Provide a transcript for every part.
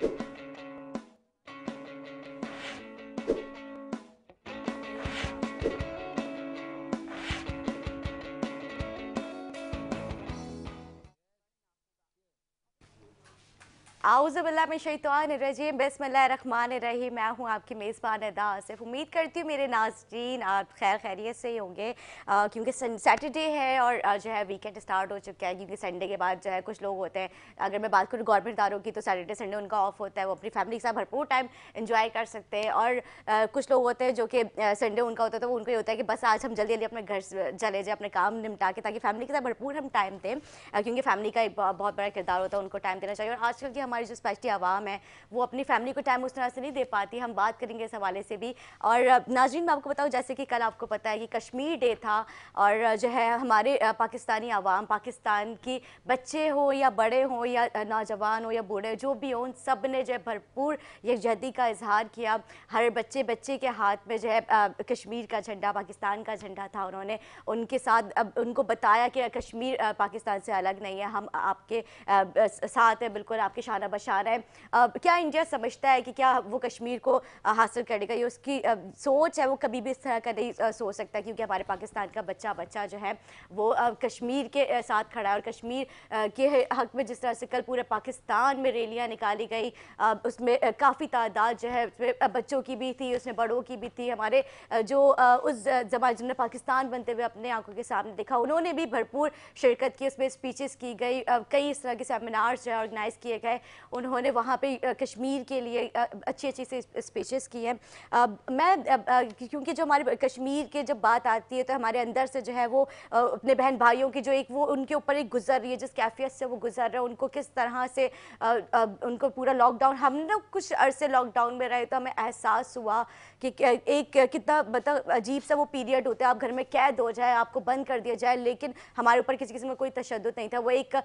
Thank you. बसमान रही मैं हूँ आपकी मेज़बान अदा आसिफ उम्मीद करती हूँ मेरे नाजरीन आप खैर खैरियत से ही होंगे क्योंकि सैटरडे है और जो है वीकेंड स्टार्ट हो चुका है क्योंकि संडे के बाद जो है कुछ लोग होते हैं अगर मैं बात करूँ गवर्नमेंट दारों की तो सैटरडे संडे उनका ऑफ होता है वो अपनी फैमिली के साथ भरपूर टाइम इन्जॉय कर सकते हैं और कुछ लोग होते हैं जो कि संडे उनका होता है तो उनको ये होता है कि बस आज हम जल्दी जल्दी अपने घर चले जाए अपने काम निपटा के ताकि फैमिली के साथ भरपूर हम टाइम दें क्योंकि फैमिली का एक बहुत बड़ा किरदार होता है उनको टाइम देना चाहिए और आजकल की हमारे हमारी जो स्पेशली आवाम है वो अपनी फैमिली को टाइम उस तरह से नहीं दे पाती हम बात करेंगे इस हवाले से भी और नाजरीन मैं आपको बताऊँ जैसे कि कल आपको पता है कि कश्मीर डे था और जो है हमारे पाकिस्तानी आवाम पाकिस्तान की बच्चे हो या बड़े हों या नौजवान हो या बूढ़े जो भी हों सब ने जो है भरपूर यकजहती का इजहार किया हर बच्चे बच्चे के हाथ में जो है कश्मीर का झंडा पाकिस्तान का झंडा था उन्होंने उनके साथ अब उनको बताया कि कश्मीर पाकिस्तान से अलग नहीं है हम आपके साथ हैं बिल्कुल आपके शाना ज़्यादा बशार है आ, क्या इंडिया समझता है कि क्या वो कश्मीर को हासिल करेगा ये उसकी आ, सोच है वो कभी भी इस तरह का नहीं आ, सोच सकता क्योंकि हमारे पाकिस्तान का बच्चा बच्चा जो है वो कश्मीर के साथ खड़ा है और कश्मीर के हक में जिस तरह से कल पूरे पाकिस्तान में रैलियाँ निकाली गई उसमें काफ़ी तादाद जो है उसमें बच्चों की भी थी उसमें बड़ों की भी थी हमारे जो उस जमा जिन्होंने पाकिस्तान बनते हुए अपने आंखों के सामने देखा उन्होंने भी भरपूर शिरकत की उसमें स्पीचेस की गई कई इस तरह के सेमिनार्स जो है ऑर्गेनाइज़ किए गए उन्होंने वहाँ पे कश्मीर के लिए अच्छी अच्छी से स्पीचेस की हैं मैं क्योंकि जो हमारे कश्मीर के जब बात आती है तो हमारे अंदर से जो है वो अपने बहन भाइयों की जो एक वो उनके ऊपर एक गुजर रही है जिस कैफियत से वो गुजर रहे हैं उनको किस तरह से उनको पूरा लॉकडाउन हम लोग कुछ अरसे लॉकडाउन में रहे तो हमें एहसास हुआ कि एक कितना मतलब अजीब सा वो पीरियड होता है आप घर में कैद हो जाए आपको बंद कर दिया जाए लेकिन हमारे ऊपर किसी किस्म का कोई तशद नहीं था वो एक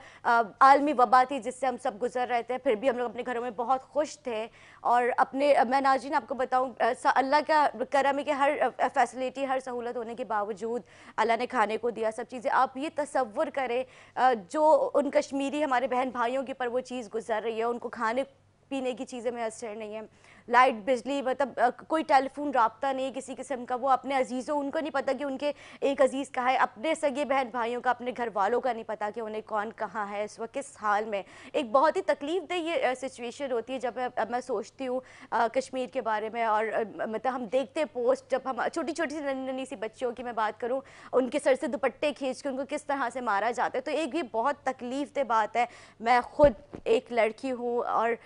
आलमी वबा थी जिससे हम सब गुजर रहे थे हैं फिर भी हम लोग अपने घरों में बहुत खुश थे और अपने मैं नाजीन आपको बताऊँ अल्लाह का करम है कि हर फैसिलिटी हर सहूलत होने के बावजूद अल्लाह ने खाने को दिया सब चीज़ें आप ये तस्वुर करें जो उन कश्मीरी हमारे बहन भाइयों के पर वो चीज़ गुजर रही है उनको खाने पीने की चीज़ें में असर नहीं है लाइट बिजली मतलब कोई टेलीफोन रबता नहीं किसी किस्म का वो अपने अजीज़ों उनको नहीं पता कि उनके एक अजीज़ कहाँ है अपने सगे बहन भाइयों का अपने घर वालों का नहीं पता कि उन्हें कौन कहाँ है इस वक्त किस हाल में एक बहुत ही तकलीफ दे ये सिचुएशन होती है जब मैं, मैं सोचती हूँ कश्मीर के बारे में और मतलब हम देखते हैं पोस्ट जब हम छोटी छोटी सी नन्नी नन्नी सी बच्चियों की मैं बात करूँ उनके सर से दुपट्टे खींच के उनको किस तरह से मारा जाता है तो एक ये बहुत तकलीफ दे बात है मैं खुद एक लड़की हूँ और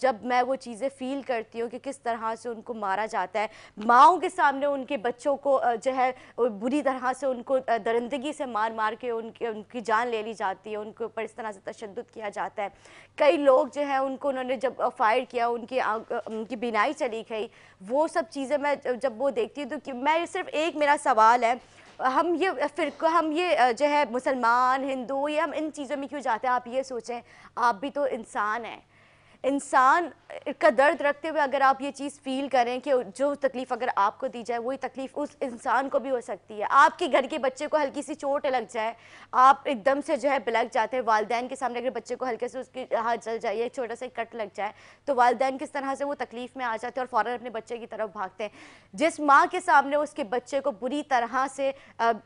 जब मैं वो चीज़ें फ़ील करती रहती हो कि किस तरह से उनको मारा जाता है माओ के सामने उनके बच्चों को जो है बुरी तरह से उनको दरंदगी से मार मार के उनके उनकी जान ले ली जाती है उनके ऊपर इस तरह से तशद किया जाता है कई लोग जो है उनको उन्होंने जब फायर किया उनकी उनकी बिनाई चली गई वो सब चीज़ें मैं जब वो देखती हूँ तो मैं सिर्फ एक मेरा सवाल है हम ये फिर हम ये जो है मुसलमान हिंदू ये हम इन चीज़ों में क्यों जाते हैं आप ये सोचें आप भी तो इंसान हैं इंसान का दर्द रखते हुए अगर आप ये चीज़ फील करें कि जो तकलीफ़ अगर आपको दी जाए वही तकलीफ़ उस इंसान को भी हो सकती है आपके घर के बच्चे को हल्की सी चोट लग जाए आप एकदम से जो है बिलक जाते हैं वालदेन के सामने अगर बच्चे को हल्के से उसके हाथ जल जाए या छोटा सा कट लग जाए तो वालदेन किस तरह से वो तकलीफ़ में आ जाते हैं और फ़ौर अपने बच्चे की तरफ भागते हैं जिस माँ के सामने उसके बच्चे को बुरी तरह से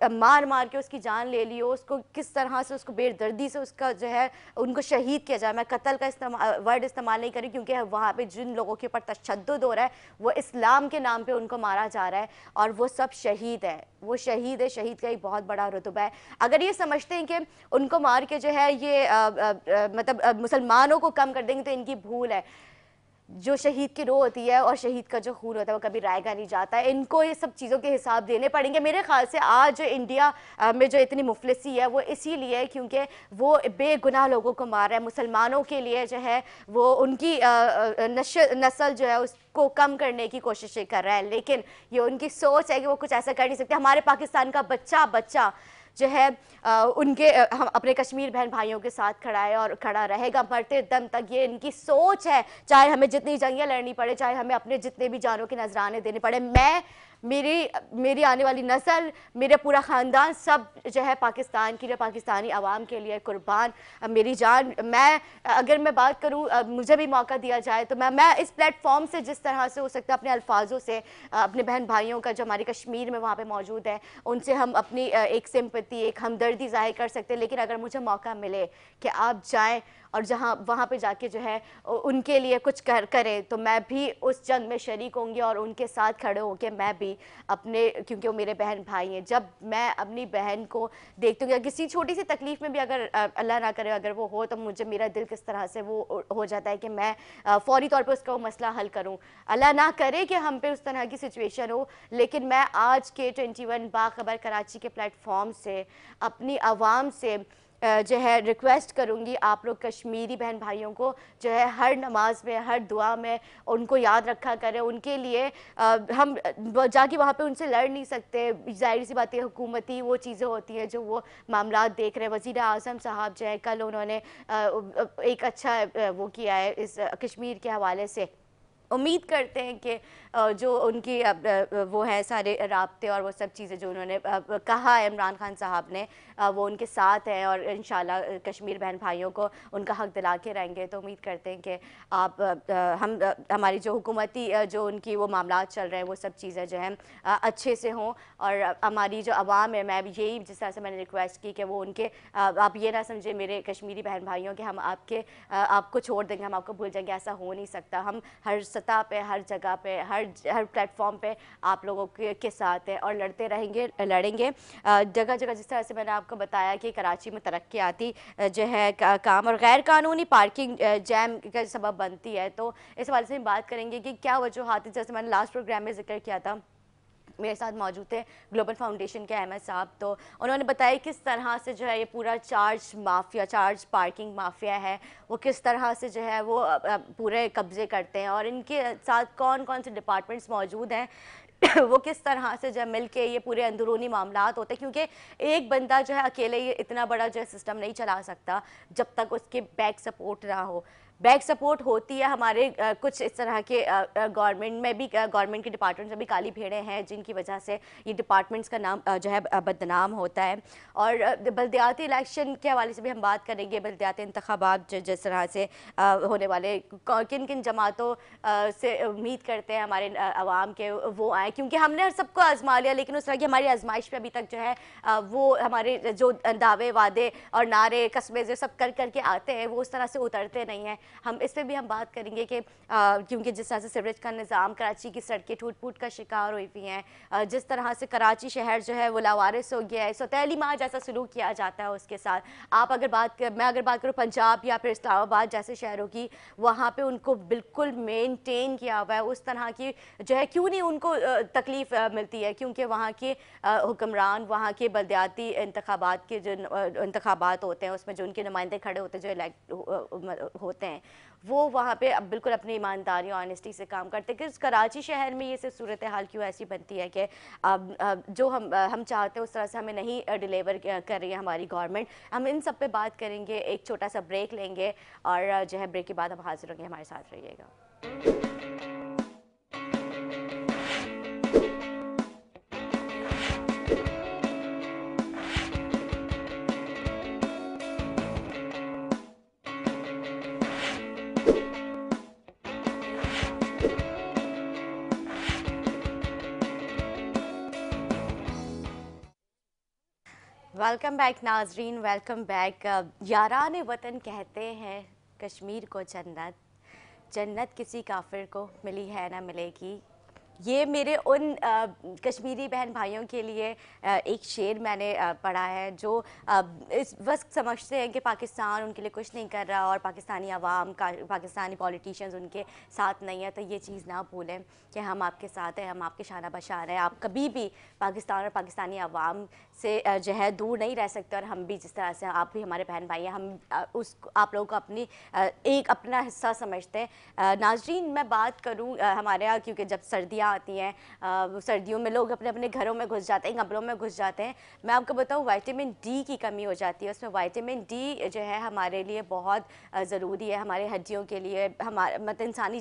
मार मार के उसकी जान ले ली उसको किस तरह से उसको बेदर्दी से उसका जो है उनको शहीद किया जाए मैं कत्ल का इस्तेमाल वर्ड इस्तेमाल इस्तेमाल नहीं करी क्योंकि वहाँ पर जिन लोगों के ऊपर तशद हो रहा है वो इस्लाम के नाम पर उनको मारा जा रहा है और वो सब शहीद है वो शहीद है शहीद का एक बहुत बड़ा रुतबा है अगर ये समझते हैं कि उनको मार के जो है ये आ, आ, आ, मतलब मुसलमानों को कम कर देंगे तो इनकी भूल है जो शहीद की रोह होती है और शहीद का जो खून होता है वो कभी रायगा नहीं जाता है इनको ये सब चीज़ों के हिसाब देने पड़ेंगे मेरे ख्याल से आज जो इंडिया में जो इतनी मुफलसी है वो इसीलिए क्योंकि वो बेगुनाह लोगों को मार रहा है मुसलमानों के लिए जो है वो उनकी नस्ल जो है उसको कम करने की कोशिशें कर रहा है लेकिन ये उनकी सोच है कि वो कुछ ऐसा कर नहीं सकते हमारे पाकिस्तान का बच्चा बच्चा जो है उनके हम अपने कश्मीर बहन भाइयों के साथ खड़ा है और खड़ा रहेगा मरते दम तक ये इनकी सोच है चाहे हमें जितनी जंगियाँ लड़नी पड़े चाहे हमें अपने जितने भी जानों के नजराने देने पड़े मैं मेरी मेरी आने वाली नस्ल मेरा पूरा ख़ानदान सब जो है पाकिस्तान के लिए पाकिस्तानी आवाम के लिए कुर्बान मेरी जान मैं अगर मैं बात करूँ मुझे भी मौका दिया जाए तो मैं मैं इस प्लेटफॉर्म से जिस तरह से हो सकता है अपने अल्फाजों से अपने बहन भाइयों का जो हमारे कश्मीर में वहाँ पर मौजूद है उनसे हम अपनी एक सिम्पति एक हमदर्दी ज़ाहिर कर सकते हैं लेकिन अगर मुझे मौका मिले कि आप जाएँ और जहाँ वहाँ पर जाके जो है उनके लिए कुछ कर करें तो मैं भी उस जंग में शरीक होंगी और उनके साथ खड़े होकर मैं भी अपने क्योंकि वो मेरे बहन भाई हैं जब मैं अपनी बहन को देखती हूँ या किसी छोटी सी तकलीफ़ में भी अगर अल्लाह ना करे अगर वो हो तो मुझे मेरा दिल किस तरह से वो हो जाता है कि मैं फ़ौरी तौर पर उसका वो मसला हल करूँ अल्लाह ना करे कि हम पे उस तरह की सिचुएशन हो लेकिन मैं आज के ट्वेंटी वन बाखबर कराची के प्लेटफॉर्म से अपनी आवाम से जो है रिक्वेस्ट करूँगी आप लोग कश्मीरी बहन भाइयों को जो है हर नमाज में हर दुआ में उनको याद रखा करें उनके लिए हम जाके वहाँ पे उनसे लड़ नहीं सकते जाहिर सी बातें हुकूमती वो चीज़ें होती हैं जो वो मामला देख रहे हैं वज़ी अजम साहब जो है कल उन्होंने एक अच्छा वो किया है इस कश्मीर के हवाले से उम्मीद करते हैं कि जो उनकी वो हैं सारे रबते और वो सब चीज़ें जो उन्होंने कहा है इमरान खान साहब ने वो उनके साथ हैं और इन कश्मीर बहन भाइयों को उनका हक दिला के रहेंगे तो उम्मीद करते हैं कि आप हम हमारी जो हुकूमती जो उनकी वो मामला चल रहे हैं वो सब चीज़ें जो हैं अच्छे से हों और हमारी जो आवाम है मैं यही जिस तरह से मैंने रिक्वेस्ट की कि वो उनके आप ये ना समझे मेरे कश्मीरी बहन भाइयों के हम आपके आपको छोड़ देंगे हम आपको भूल जाएंगे ऐसा हो नहीं सकता हम हर सतह पर हर जगह पर हर हर हर प्लेटफॉर्म पे आप लोगों के, के साथ है और लड़ते रहेंगे लड़ेंगे जगह जगह जिस तरह से मैंने आपको बताया कि कराची में तरक्याती जो है का, काम और गैर कानूनी पार्किंग जैम का सबब बनती है तो इस हवाले से हम बात करेंगे कि क्या वजूहत जैसे मैंने लास्ट प्रोग्राम में जिक्र किया था मेरे साथ मौजूद थे ग्लोबल फाउंडेशन के अहमद साहब तो उन्होंने बताया किस तरह से जो है ये पूरा charge mafia charge parking mafia है वो किस तरह से जो है वो पूरे कब्ज़े करते हैं और इनके साथ कौन कौन से डिपार्टमेंट्स मौजूद हैं वो किस तरह से जो मिल के ये पूरे अंदरूनी मामला होते हैं क्योंकि एक बंदा जो है अकेले ये इतना बड़ा जो है सिस्टम नहीं चला सकता जब तक उसके बैक सपोर्ट ना हो बैक सपोर्ट होती है हमारे कुछ इस तरह के गवर्नमेंट में भी गवर्नमेंट के डिपार्टमेंट्स में भी काली भेड़े हैं जिनकी वजह से ये डिपार्टमेंट्स का नाम जो है बदनाम होता है और बलदियाती इलेक्शन के हवाले से भी हम बात करेंगे बलदियाती इंतबात जिस तरह से होने वाले किन किन जमातों से उम्मीद करते हैं हमारे आवाम के वो आए क्योंकि हमने सबको आजमा लिया लेकिन उस तरह की हमारी आजमाइश पर अभी तक जो है वो हमारे जो दावे वादे और नारे कस्बे जो सब कर करके आते हैं वो उस तरह से उतरते नहीं हैं हम इस पर भी हम बात करेंगे कि क्योंकि जिस तरह से सिवरेज का निज़ाम कराची की सड़कें टूट फूट का शिकार हुई हुई हैं जिस तरह से कराची शहर जो है वो लावारिस हो गया है सतैली माह जैसा सलूक किया जाता है उसके साथ आप अगर बात कर मैं अगर बात करूँ पंजाब या फिर इस्लामाबाद जैसे शहरों की वहाँ पर उनको बिल्कुल मेनटेन किया हुआ है उस तरह की जो है क्यों नहीं उनको तकलीफ़ मिलती है क्योंकि वहाँ के हुक्मरान वहाँ के बलदयाती इंतबात के जो इंतबात होते हैं उसमें जो उनके नुमाइंदे खड़े होते हैं जो इलेक्ट होते हैं हैं वो वहाँ पे अब बिल्कुल अपनी ईमानदारी और ऑनेस्टी से काम करते हैं कराची शहर में ये सिर्फ सूरत हाल क्यों ऐसी बनती है कि अब जो हम हम चाहते हैं उस तरह से हमें नहीं डिलीवर कर रही है हमारी गवर्नमेंट हम इन सब पे बात करेंगे एक छोटा सा ब्रेक लेंगे और जो है ब्रेक के बाद हम हाजिर होंगे हमारे साथ रहिएगा वेलकम बैक नाजरीन वेलकम बैक यारान वतन कहते हैं कश्मीर को जन्नत जन्नत किसी काफिर को मिली है ना मिलेगी ये मेरे उन आ, कश्मीरी बहन भाइयों के लिए आ, एक शेर मैंने आ, पढ़ा है जो आ, इस वक्त समझते हैं कि पाकिस्तान उनके लिए कुछ नहीं कर रहा और पाकिस्तानी आवाम का पाकिस्तानी पॉलिटिशियंस उनके साथ नहीं है तो ये चीज़ ना भूलें कि हम आपके साथ हैं हम आपके शाना बशार हैं आप कभी भी पाकिस्तान और पाकिस्तानी आवाम से जो है दूर नहीं रह सकते और हम भी जिस तरह से आप भी हमारे बहन भाई हैं हम उस आप लोगों को अपनी एक अपना हिस्सा समझते हैं नाजरीन मैं बात करूँ हमारे यहाँ क्योंकि जब सर्दियाँ वगैरह आती हैं सर्दियों में लोग अपने अपने घरों में घुस जाते हैं गमलों में घुस जाते हैं मैं आपको बताऊँ वाइटामिन डी की कमी हो जाती है उसमें वाइटामिन डी जो है हमारे लिए बहुत ज़रूरी है हमारे हड्डियों के लिए हमारे मतलब इंसानी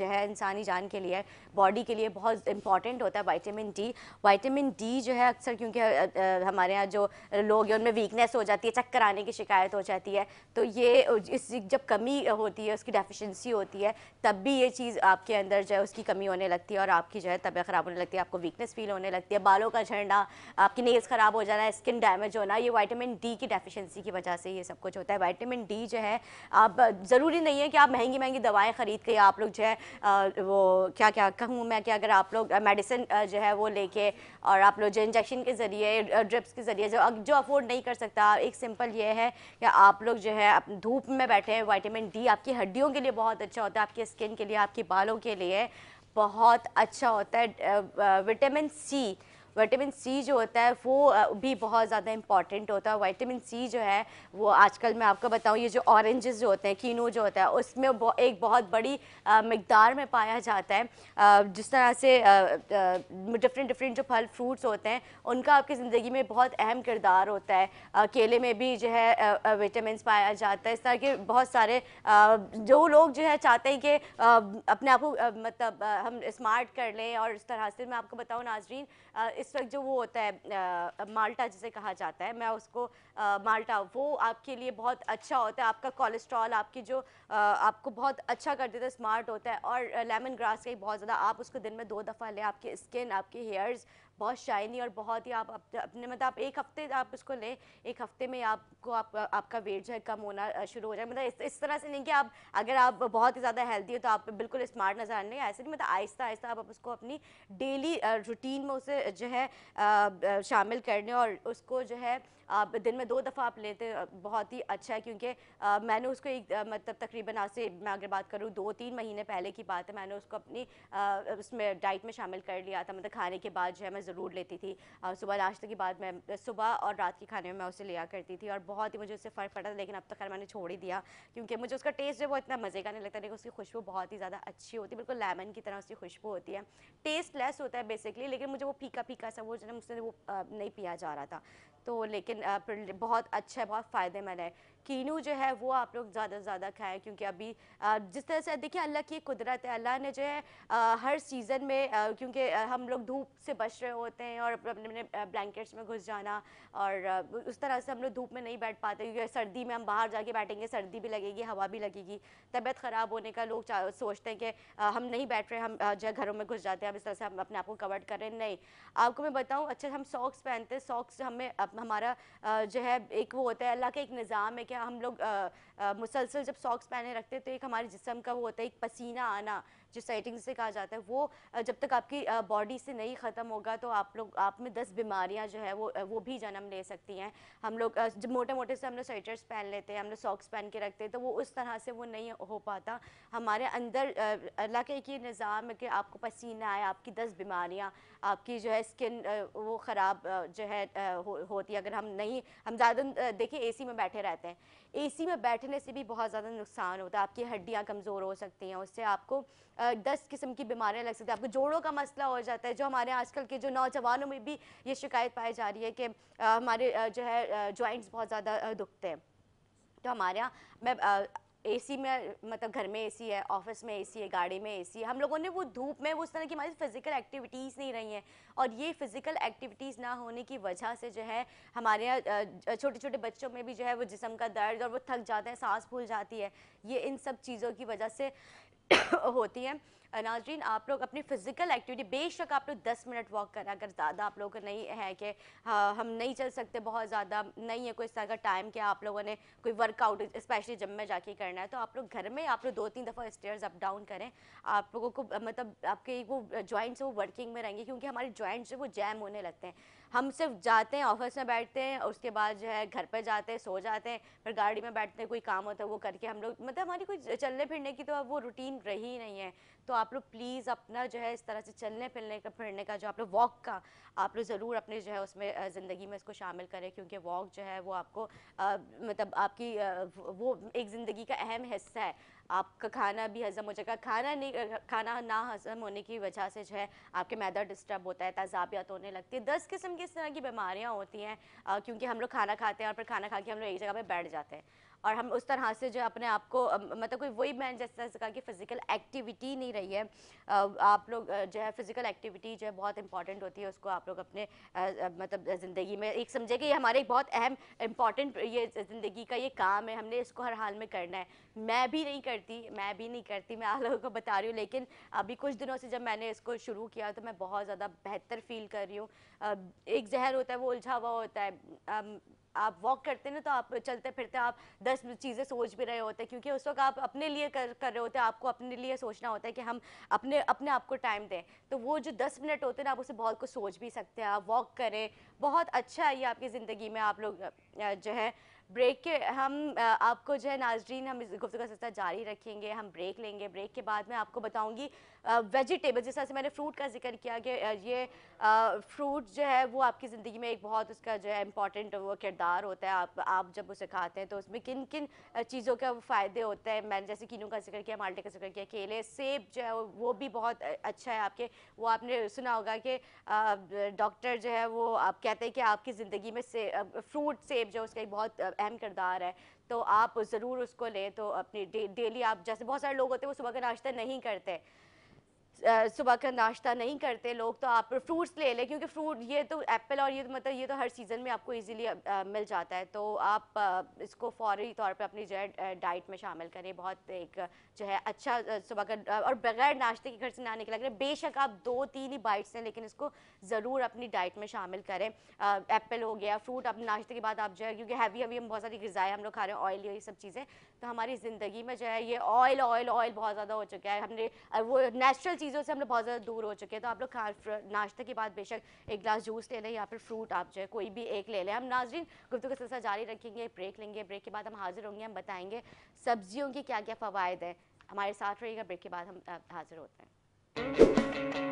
जो है इंसानी जान के लिए बॉडी के लिए बहुत इंपॉर्टेंट होता है वाइटामिन डी वाइटामिन डी जो है अक्सर क्योंकि हमारे यहाँ जो लोग हैं उनमें वीकनेस हो जाती है चक्कर आने की शिकायत हो जाती है तो ये इस जब कमी होती है उसकी डेफिशिएंसी होती है तब भी ये चीज़ आपके अंदर जो है उसकी कमी होने लगती है है और आपकी जो है तबीयत ख़राब होने लगती है आपको वीकनेस फील होने लगती है बालों का झड़ना आपकी नेल्स ख़राब हो जाना स्किन डैमेज होना ये वाइटामिन डी की डेफिशिएंसी की वजह से ये सब कुछ होता है वाइटामिन डी जो है आप ज़रूरी नहीं है कि आप महंगी महंगी दवाएँ ख़रीद के आप लोग जो है वो क्या क्या कहूँ मैं कि अगर आप लोग मेडिसिन जो है वो लेके और आप लोग जो इंजेक्शन के ज़रिए ड्रिप्स के ज़रिए जो जो अफोर्ड नहीं कर सकता एक सिंपल ये है कि आप लोग जो है धूप में बैठे हैं वाइटामिन डी आपकी हड्डियों के लिए बहुत अच्छा होता है आपकी स्किन के लिए आपकी बालों के लिए बहुत अच्छा होता है विटामिन सी विटामिन सी जो होता है वो भी बहुत ज़्यादा इंपॉर्टेंट होता है विटामिन सी जो है वो आजकल मैं आपको बताऊँ ये जो ऑरेंजेस जो होते हैं कीनो जो होता है उसमें एक बहुत बड़ी मकदार में पाया जाता है जिस तरह से डिफरेंट डिफरेंट जो फल फ्रूट्स होते हैं उनका आपकी ज़िंदगी में बहुत अहम किरदार होता है केले में भी जो है विटामिन पाया जाता है इस तरह के बहुत सारे जो लोग जो है चाहते हैं कि अपने आप को मतलब हम स्मार्ट कर लें और इस तरह से मैं आपको बताऊँ नाजरीन इस वक्त जो वो होता है आ, माल्टा जिसे कहा जाता है मैं उसको आ, माल्टा वो आपके लिए बहुत अच्छा होता है आपका कोलेस्ट्रॉल आपकी जो आ, आपको बहुत अच्छा कर देता है स्मार्ट होता है और लेमन ग्रास का ही बहुत ज़्यादा आप उसको दिन में दो दफ़ा लें आपकी स्किन आपके हेयर्स बहुत शाइनी और बहुत ही आप अपने मतलब आप एक हफ्ते आप इसको लें एक हफ्ते में आपको आप, आपका वेट जो है कम होना शुरू हो जाए मतलब इस, इस तरह से नहीं कि आप अगर आप बहुत ही ज़्यादा हेल्दी हो तो आप बिल्कुल स्मार्ट नजर आने ऐसे नहीं मतलब आहिस्ता आहिस्ता आप उसको अपनी डेली रूटीन में उसे जो है शामिल करने और उसको जो है दिन में दो दफ़ा आप लेते बहुत ही अच्छा है क्योंकि मैंने उसको एक मतलब तकरीबन आज से मैं अगर बात करूँ दो तीन महीने पहले की बात है मैंने उसको अपनी उसमें डाइट में शामिल कर लिया था मतलब खाने के बाद जो है मैं ज़रूर लेती थी सुबह नाश्ते के बाद मैं सुबह और रात के खाने में मैं उसे लिया करती थी और बहुत ही मुझे उससे फ़र्क पड़ा था लेकिन अब तो खैर मैंने छोड़ ही दिया क्योंकि मुझे उसका टेस्ट जो है वो इतना मज़े का नहीं लगता लेकिन उसकी खुशबू बहुत ही ज़्यादा अच्छी होती है बिल्कुल लेमन की तरह उसकी खुशबू होती है टेस्ट लेस होता है बेसिकली लेकिन मुझे वो फीका फीका सा वो जो है मुझसे वो नहीं पिया जा रहा था तो लेकिन बहुत अच्छा है बहुत फ़ायदेमंद है कीनू जो है वो आप लोग ज़्यादा से ज़्यादा खाएँ क्योंकि अभी जिस तरह से देखिए अल्लाह की कुदरत है अल्लाह ने जो है हर सीज़न में क्योंकि हम लोग धूप से बच रहे होते हैं और अपने ब्लैंकेट्स में घुस जाना और उस तरह से हम लोग धूप में नहीं बैठ पाते क्योंकि सर्दी में हम बाहर जाके बैठेंगे सर्दी भी लगेगी हवा भी लगेगी तबीयत ख़राब होने का लोग सोचते हैं कि हम नहीं बैठ रहे हम जो घरों में घुस जाते हैं अब इस तरह से हम अपने आप को कवर कर रहे हैं नहीं आपको मैं बताऊँ अच्छा हम सॉक्स पहनते हैं सॉक्स हमें हमारा जो है एक वो होता है अल्लाह का एक निज़ाम है कि हम लोग मुसलसल जब सॉक्स पहने रखते तो एक हमारे जिसम का वो होता है एक पसीना आना जो सेटिंग से कहा जाता है वो जब तक आपकी बॉडी से नहीं ख़त्म होगा तो आप लोग आप में दस बीमारियाँ जो है वो वो भी जन्म ले सकती हैं हम लोग जब मोटे मोटे से हम लोग स्वेटर्स पहन लेते हैं हम लोग सॉक्स पहन के रखते हैं तो वो उस तरह से वो नहीं हो पाता हमारे अंदर अल्लाह के एक ये निज़ाम है कि आपको पसीना आए आपकी दस बीमारियाँ आपकी जो है स्किन वो ख़राब जो है हो, होती है अगर हम नहीं हम ज़्यादा देखिए एसी में बैठे रहते हैं एसी में बैठने से भी बहुत ज़्यादा नुकसान होता है आपकी हड्डियाँ कमज़ोर हो सकती हैं उससे आपको दस किस्म की बीमारियाँ लग सकती हैं आपको जोड़ों का मसला हो जाता है जो हमारे आजकल के जो नौजवानों में भी ये शिकायत पाई जा रही है कि हमारे जो है जॉइंट्स बहुत ज़्यादा दुखते हैं तो हमारे यहाँ मैं एसी में मतलब घर में एसी है ऑफिस में एसी है गाड़ी में एसी है हम लोगों ने वो धूप में वो उस तरह की हमारी फिज़िकल एक्टिविटीज़ नहीं रही हैं और ये फिज़िकल एक्टिविटीज़ ना होने की वजह से जो है हमारे यहाँ छोटे छोटे बच्चों में भी जो है वो जिसम का दर्द और वो थक जाते हैं सांस भूल जाती है ये इन सब चीज़ों की वजह से होती है नाजरीन आप लोग अपनी फ़िज़िकल एक्टिविटी बेशक आप लोग 10 मिनट वॉक करें अगर ज़्यादा आप लोगों को नहीं है कि हम नहीं चल सकते बहुत ज़्यादा नहीं है कोई इस तरह का टाइम कि आप लोगों ने कोई वर्कआउट स्पेशली जिम में जाके करना है तो आप लोग घर में आप लोग दो तीन दफ़ा स्टेयर्स अप डाउन करें आप लोगों को मतलब आपके वो जॉइंट्स वो वर्किंग में रहेंगे क्योंकि हमारे जॉइंट्स वो जैम होने लगते हैं हम सिर्फ जाते हैं ऑफिस में बैठते हैं और उसके बाद जो है घर पर जाते हैं सो जाते हैं फिर गाड़ी में बैठते हैं कोई काम होता है वो करके हम लोग मतलब हमारी कोई चलने फिरने की तो अब वो रूटीन रही नहीं है तो आप लोग प्लीज़ अपना जो है इस तरह से चलने फिरने का फिरने का जो आप लोग वॉक का आप लोग ज़रूर अपने जो है उसमें ज़िंदगी में इसको शामिल करें क्योंकि वॉक जो है वो आपको आ, मतलब आपकी आ, वो एक ज़िंदगी का अहम हिस्सा है आपका खाना भी हजम हो जाएगा खाना नहीं खाना ना हजम होने की वजह से जो है आपके मैदा डिस्टर्ब होता है तजाबियात होने लगती है दस किस्म की इस तरह की बीमारियाँ होती हैं क्योंकि हम लोग खाना खाते हैं और फिर खाना खा के हम लोग एक जगह पर बैठ जाते हैं और हम उस तरह से जो अपने आप को मतलब कोई वही मैंने जैसे जैसे कहा कि फ़िज़िकल एक्टिविटी नहीं रही है आप लोग जो है फ़िज़िकल एक्टिविटी जो है बहुत इंपॉर्टेंट होती है उसको आप लोग अपने मतलब ज़िंदगी में एक समझे कि हमारे एक बहुत अहम इम्पॉर्टेंट ये ज़िंदगी का ये काम है हमने इसको हर हाल में करना है मैं भी नहीं करती मैं भी नहीं करती मैं आप लोगों को बता रही हूँ लेकिन अभी कुछ दिनों से जब मैंने इसको शुरू किया तो मैं बहुत ज़्यादा बेहतर फील कर रही हूँ एक जहर होता है वो उलझा हुआ होता है आप वॉक करते ना तो आप चलते फिरते आप दस चीज़ें सोच भी रहे होते हैं क्योंकि उस वक्त आप अपने लिए कर कर रहे होते हैं आपको अपने लिए सोचना होता है कि हम अपने अपने आप को टाइम दें तो वो जो दस मिनट होते हैं ना आप उसे बहुत कुछ सोच भी सकते हैं आप वॉक करें बहुत अच्छा है ये आपकी ज़िंदगी में आप लोग जो है ब्रेक के हम आपको जो है नाजरीन हम इस गुफ्तु का सिलसिला जारी रखेंगे हम ब्रेक लेंगे ब्रेक के बाद मैं आपको बताऊँगी वेजिटेबल जिस तरह से मैंने फ्रूट का जिक्र किया कि ये फ्रूट जो है वो आपकी ज़िंदगी में एक बहुत उसका जो है इम्पॉर्टेंट वो किरदार होता है आप आप जब उसे खाते हैं तो उसमें किन किन चीज़ों का फ़ायदे होते हैं मैंने जैसे कीनों का जिक्र किया माल्टे का जिक्र किया केले सेब जो है वो भी बहुत अच्छा है आपके वो आपने सुना होगा कि डॉक्टर जो है वो आप कहते हैं कि आपकी ज़िंदगी में से फ्रूट सेब जो है उसका एक बहुत अहम किरदार है तो आप ज़रूर उसको लें तो अपनी डेली आप जैसे बहुत सारे लोग होते हैं वो सुबह का नाश्ता नहीं करते सुबह का नाश्ता नहीं करते लोग तो आप फ्रूट्स ले लें क्योंकि फ्रूट ये तो एप्पल और ये तो मतलब ये तो हर सीज़न में आपको इजीली मिल जाता है तो आप इसको फौरी तौर पे अपनी जो है डाइट में शामिल करें बहुत एक जो है अच्छा सुबह का और बगैर नाश्ते के घर से ना निकला करें बेशक आप दो तीन ही बाइट्स लें लेकिन इसको ज़रूर अपनी डाइट में शामिल करें एप्पल हो गया फ्रूट अब नाश्ते के बाद आप जो है क्योंकि हैवी हैवी हम बहुत सारी गज़ाएँ हम लोग खा रहे हैं ऑयल ये सब चीज़ें तो हमारी ज़िंदगी में जो है ये ऑयल ऑयल ऑयल बहुत ज़्यादा हो चुका है हमने वो नेचुरल चीज़ों से हम लोग बहुत ज़्यादा दूर हो चुके हैं तो आप लोग नाश्ते के बाद बेशक एक ग्लास जूस ले लें या फिर फ्रूट आप जो है कोई भी एक ले लें हम नाजरीन गुफ्त का सिलसिला जारी रखेंगे ब्रेक लेंगे ब्रेक के बाद हम हाजिर होंगे हम बताएंगे सब्जियों के क्या क्या फ़वाद हैं हमारे साथ रहिएगा ब्रेक के बाद हम हाजिर होते हैं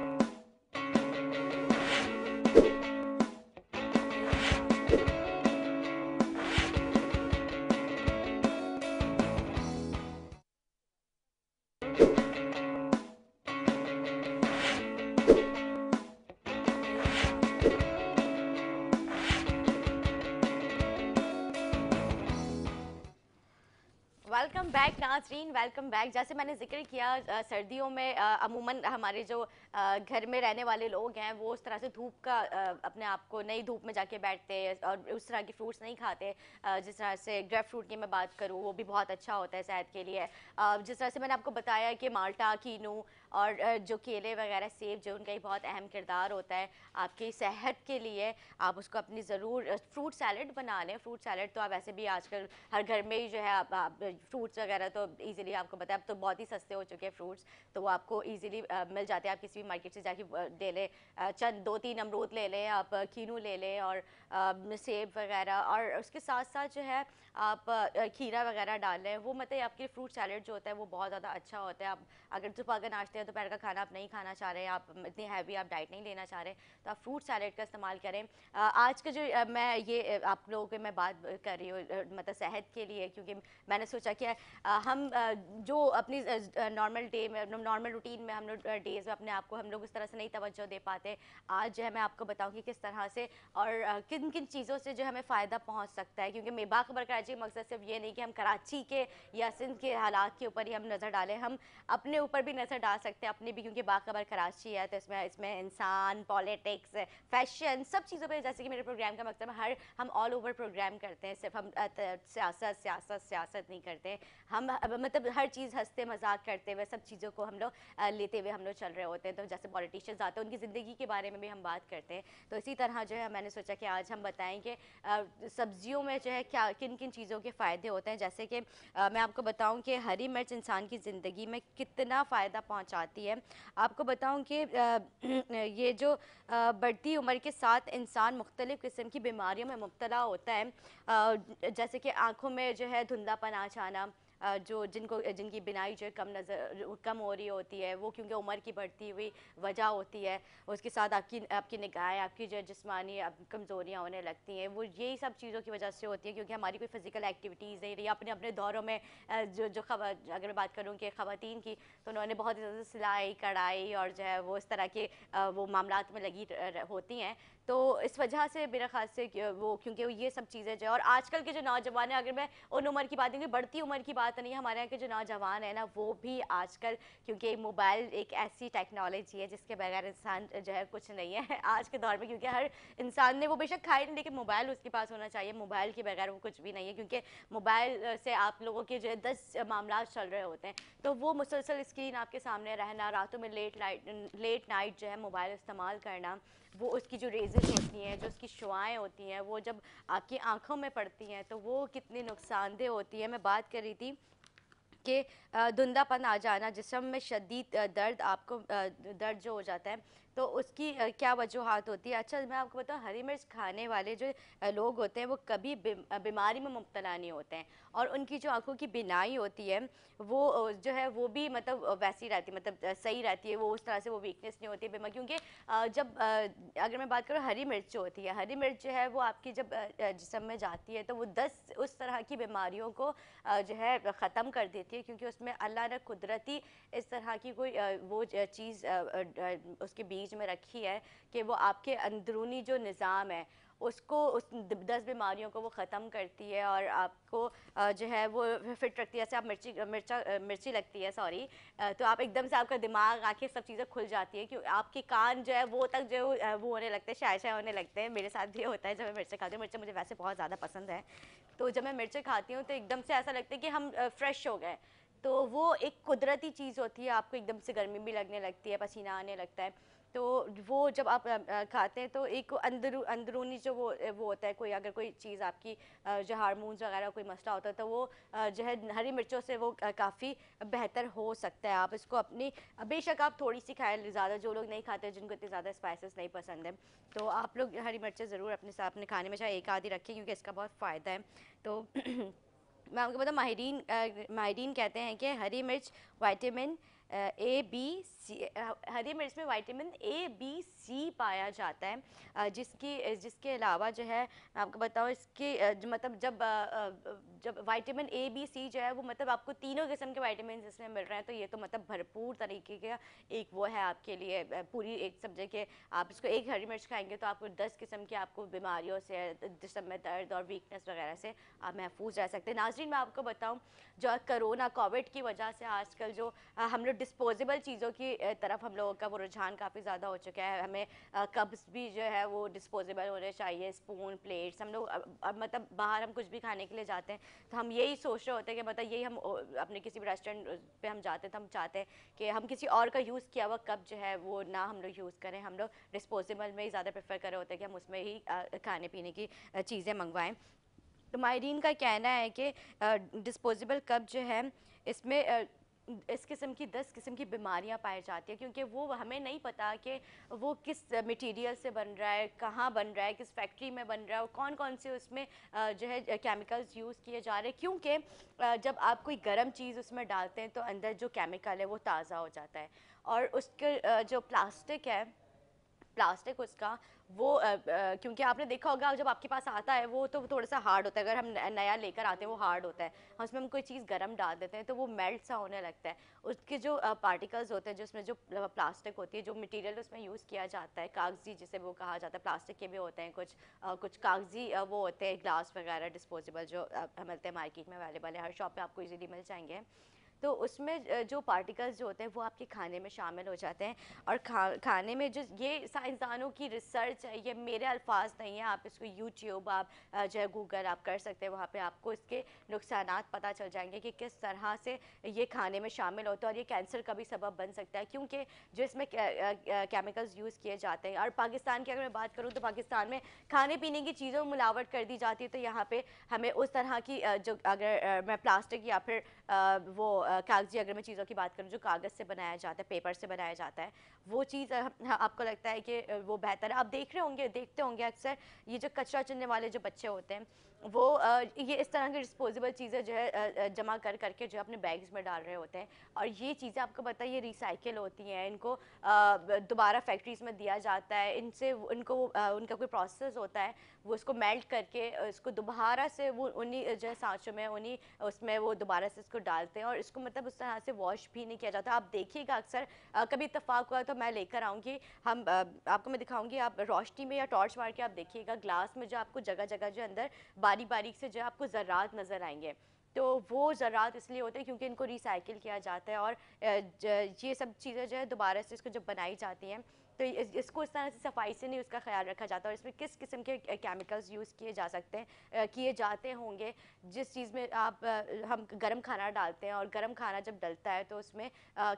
बैक नाजरीन वेलकम बैक जैसे मैंने जिक्र किया आ, सर्दियों में अमूमन हमारे जो आ, घर में रहने वाले लोग हैं वो उस तरह से धूप का आ, अपने आप को नई धूप में जाके बैठते और उस तरह के फ्रूट्स नहीं खाते जिस तरह से ड्रे फ्रूट की मैं बात करूँ वो भी बहुत अच्छा होता है सेहत के लिए जिस तरह से मैंने आपको बताया कि माल्टा कीनू और जो केले वगैरह सेब जो उनका ही बहुत अहम किरदार होता है आपकी सेहत के लिए आप उसको अपनी ज़रूर फ्रूट सैलड बना लें फ्रूट सैलड तो आप ऐसे भी आजकल हर घर में ही जो है आप, आप फ्रूट्स वगैरह तो ईज़िली आपको पता है अब तो बहुत ही सस्ते हो चुके हैं फ्रूट्स तो वो आपको ईज़िली मिल जाते हैं आप किसी भी मार्केट से जाके ले लें चंद दो तीन अमरूद ले लें आप कीनू ले लें और सेब वगैरह और उसके साथ साथ जो है आप खीरा वगैरह डाल लें वो मतलब आपके फ्रूट सैलड जो होता है वो बहुत ज़्यादा अच्छा होता है आप अगर दोपहर का नाश्ते हैं दोपहर का खाना आप नहीं खाना चाह रहे हैं आप इतनी हैवी आप डाइट नहीं लेना चाह रहे तो आप फ्रूट सैलड का इस्तेमाल करें आज का जो मैं ये आप लोगों के मैं बात कर रही हूँ मतलब सेहत के लिए क्योंकि मैंने सोचा कि हम जो अपनी नॉर्मल डे में नॉर्मल रूटीन में हम लोग डेज़ में अपने आप को हम लोग उस तरह से नहीं तोज्जो दे पाते आज जो है मैं आपको बताऊँगी किस तरह से और किन किन चीज़ों से जो हमें फ़ायदा पहुँच सकता है क्योंकि मैं खबर का जी मकसद सिर्फ ये नहीं कि हम कराची के या सिंध के हालात के ऊपर ही हम नज़र डालें हम अपने ऊपर भी नज़र डाल सकते हैं अपनी भी क्योंकि बाखबर कराची है तो इसमें इसमें इंसान पॉलिटिक्स फैशन सब चीज़ों पर जैसे कि मेरे प्रोग्राम का मकसद हर हम ऑल ओवर प्रोग्राम करते हैं सिर्फ हम सियासत सियासत सियासत नहीं करते हम मतलब हर चीज़ हंसते मजाक करते हुए सब चीज़ों को हम लोग लेते हुए हम लोग चल रहे होते हैं तो जैसे पॉलिटिशियंस आते हैं उनकी ज़िंदगी के बारे में भी हम बात करते हैं तो इसी तरह जो है मैंने सोचा कि आज हम बताएं कि सब्जियों में जो है क्या किन किन चीज़ों के फ़ायदे होते हैं जैसे कि मैं आपको बताऊं कि हरी मिर्च इंसान की ज़िंदगी में कितना फ़ायदा पहुंचाती है आपको बताऊं कि ये जो बढ़ती उम्र के साथ इंसान मुख्तलिफ़ किस्म की बीमारियों में मुबतला होता है जैसे कि आँखों में जो है धुंधापन आ जाना जो जिनको जिनकी बिनाई जो है कम नज़र कम हो रही होती है वो क्योंकि उम्र की बढ़ती हुई वजह होती है उसके साथ आपकी आपकी निगाहें आपकी जो जिसमानी कमज़ोरियाँ होने लगती हैं वो यही सब चीज़ों की वजह से होती है क्योंकि हमारी कोई फिज़िकल एक्टिविटीज़ नहीं रही अपने अपने दौरों में जो जो अगर मैं बात करूँ कि ख़वान की तो उन्होंने बहुत ज़्यादा सिलाई कढ़ाई और जो है वो इस तरह के वो मामला में लगी होती हैं तो इस वजह से मेरा ख्याल से वो क्योंकि ये सब चीज़ें जो और आजकल के जो नौजवान हैं अगर मैं उन उम्र की बात नहीं बढ़ती उम्र की बात नहीं हमारे यहाँ के जो नौजवान है ना वो भी आजकल क्योंकि मोबाइल एक ऐसी टेक्नोलॉजी है जिसके बगैर इंसान जो है कुछ नहीं है आज के दौर में क्योंकि हर इंसान ने वो बेशक खाए नहीं लेकिन मोबाइल उसके पास होना चाहिए मोबाइल के बगैर वो कुछ भी नहीं है क्योंकि मोबाइल से आप लोगों के जो है दस मामला चल रहे होते हैं तो वो मुसलसल स्क्रीन आपके सामने रहना रातों में लेट लाइट लेट नाइट जो है मोबाइल इस्तेमाल करना वो उसकी जो रेजेज होती हैं जो उसकी शुआएँ होती हैं वो जब आपकी आँखों में पड़ती हैं तो वो कितनी नुकसानदेह होती है मैं बात कर रही थी कि धुंधापन आ जाना जिसम में शदीद दर्द आपको दर्द जो हो जाता है तो उसकी क्या वजूहत होती है अच्छा मैं आपको बताऊँ हरी मिर्च खाने वाले जो लोग होते हैं वो कभी बीमारी में मुबतला नहीं होते हैं और उनकी जो आँखों की बिनाई होती है वो जो है वो भी मतलब वैसी रहती है मतलब सही रहती है वो उस तरह से वो वीकनेस नहीं होती बीमार क्योंकि जब अगर मैं बात करूँ हरी मिर्च जो होती है हरी मिर्च जो है वो आपकी जब जिसम में जाती है तो वो दस उस तरह की बीमारियों को जो है ख़त्म कर देती है क्योंकि उसमें अल्लाह ने कुदरती इस तरह की कोई वो चीज़ उसके बीज बीच में रखी है कि वो आपके अंदरूनी जो निज़ाम है उसको उस दस बीमारियों को वो ख़त्म करती है और आपको जो है वो फिट रखती है जैसे आप मिर्ची मिर्चा मिर्ची लगती है सॉरी तो आप एकदम से आपका दिमाग आके सब चीज़ें खुल जाती है क्योंकि आपके कान जो है वो तक जो वो होने लगते हैं शाय शायद होने लगते हैं मेरे साथ भी होता है जब मैं मिर्चें खाती हूँ मिर्चें मुझे वैसे बहुत ज़्यादा पसंद है तो जब मैं मिर्चें खाती हूँ तो एकदम से ऐसा लगता है कि हम फ्रेश हो गए तो वो एक कुदरती चीज़ होती है आपको एकदम से गर्मी भी लगने लगती है पसीना आने लगता है तो वो जब आप खाते हैं तो एक अंदर अंदरूनी जो वो वो होता है कोई अगर कोई चीज़ आपकी जो हारमोन्स वगैरह कोई मसला होता है तो वो जो है हरी मिर्चों से वो काफ़ी बेहतर हो सकता है आप इसको अपनी बेशक आप थोड़ी सी खाएँ ज़्यादा जो लोग नहीं खाते जिनको इतने ज़्यादा स्पाइसेस नहीं पसंद है तो आप लोग हरी मिर्चें ज़रूर अपने साथ अपने खाने में चाहे एक आधी रखें क्योंकि इसका बहुत फ़ायदा है तो मैं आपको पता माहरीन माहरीन कहते हैं कि हरी मिर्च वाइटामिन ए बी सी हरी मिर्च में वाइटामिन ए बी सी पाया जाता है जिसकी जिसके अलावा जो है मैं आपको बताऊँ इसकी मतलब जब जब विटामिन ए बी सी जो है वो मतलब आपको तीनों किस्म के वाइटामिन इसमें मिल रहे हैं तो ये तो मतलब भरपूर तरीके का एक वो है आपके लिए पूरी एक समझे के आप इसको एक हरी मिर्च खाएंगे तो आपको दस किस्म की आपको बीमारियों से जिसम में दर्द और वीकनेस वगैरह से आप महफूज रह सकते हैं नाजरीन मैं आपको बताऊँ जो करोना कोविड की वजह से आजकल जो हम लोग डिस्पोजेबल चीज़ों की तरफ हम लोगों का वो रुझान काफ़ी ज़्यादा हो चुका है हमें कप्स भी जो है वो डिस्पोजेबल होने चाहिए स्पून प्लेट्स हम लोग मतलब बाहर हम कुछ भी खाने के लिए जाते हैं तो हम यही सोच रहे होते हैं कि मतलब यही हम अपने किसी भी रेस्टोरेंट पे हम जाते हैं तो हम चाहते हैं कि हम किसी और का यूज़ किया हुआ कप जो है वो ना हम लोग यूज़ करें हम लोग डिस्पोजेबल में ही ज़्यादा प्रेफर कर रहे होते हैं कि हम उसमें ही खाने पीने की चीज़ें मंगवाएँ तो माहरीन का कहना है कि डिस्पोजेबल कप जो है इसमें इस किस्म की दस किस्म की बीमारियां पाई जाती हैं क्योंकि वो हमें नहीं पता कि वो किस मटेरियल से बन रहा है कहाँ बन रहा है किस फैक्ट्री में बन रहा है और कौन कौन से उसमें जो है केमिकल्स यूज़ किए जा रहे हैं क्योंकि जब आप कोई गर्म चीज़ उसमें डालते हैं तो अंदर जो केमिकल है वो ताज़ा हो जाता है और उसके जो प्लास्टिक है प्लास्टिक उसका वो आ, आ, क्योंकि आपने देखा होगा जब आपके पास आता है वो तो थोड़ा सा हार्ड होता है अगर हम नया लेकर आते हैं वो हार्ड होता है हम हाँ, उसमें हम कोई चीज़ गर्म डाल देते हैं तो वो मेल्ट सा होने लगता है उसके जो पार्टिकल्स होते हैं जिसमें जो प्लास्टिक होती है जो मटेरियल उसमें यूज़ किया जाता है कागजी जिसे वो कहा जाता है प्लास्टिक के भी होते हैं कुछ आ, कुछ कागजी वो होते हैं ग्लास वगैरह डिस्पोजेबल जो मिलते हैं मार्केट में अवेलेबल है हर शॉप पर आपको ईजिली मिल जाएंगे तो उसमें जो पार्टिकल्स जो होते हैं वो आपके खाने में शामिल हो जाते हैं और खा खाने में जो ये साइंसदानों की रिसर्च है ये मेरे अल्फाज नहीं है आप इसको यूट्यूब आप जो है गूगल आप कर सकते हैं वहाँ पर आपको इसके नुकसान पता चल जाएंगे कि किस तरह से ये खाने में शामिल होता है और ये कैंसर का भी सबब बन सकता है क्योंकि जो इसमें केमिकल्स यूज़ किए जाते हैं और पाकिस्तान की अगर मैं बात करूँ तो पाकिस्तान में खाने पीने की चीज़ों में मिलावट कर दी जाती है तो यहाँ पर हमें उस तरह की जो अगर मैं प्लास्टिक या फिर वो कागजी अगर मैं चीज़ों की बात करूँ जो कागज़ से बनाया जाता है पेपर से बनाया जाता है वो चीज़ हाँ, आपको लगता है कि वो बेहतर है आप देख रहे होंगे देखते होंगे अक्सर ये जो कचरा चुनने वाले जो बच्चे होते हैं वो ये इस तरह की डिस्पोजेबल चीज़ें जो है जमा कर करके जो है अपने बैग्स में डाल रहे होते हैं और ये चीज़ें आपको पता है ये रिसाइकिल होती हैं इनको दोबारा फैक्ट्रीज़ में दिया जाता है इनसे इनको उनका कोई प्रोसेस होता है वो इसको मेल्ट करके इसको दोबारा से वो उन्हीं जो है सांचों में उन्हीं उसमें वो दोबारा से इसको डालते हैं और इसको मतलब उस तरह से वॉश भी नहीं किया जाता आप देखिएगा अक्सर कभी इतफाक़ हुआ तो मैं लेकर आऊँगी हम आपको मैं दिखाऊँगी आप रोशनी में या टॉर्च मार के आप देखिएगा ग्लास में जो आपको जगह जगह जो अंदर बारीक बारीक से जो है आपको ज़रात नज़र आएंगे तो वो ज़रात इसलिए होते हैं क्योंकि इनको रिसाइकिल किया जाता है और ये सब चीज़ें जो है दोबारा से इसको जब बनाई जाती हैं तो इस, इसको इस तरह से सफाई से नहीं उसका ख्याल रखा जाता और इसमें किस किस्म के केमिकल्स यूज़ किए जा सकते हैं किए जाते होंगे जिस चीज़ में आप हम गर्म खाना डालते हैं और गर्म खाना जब डलता है तो उसमें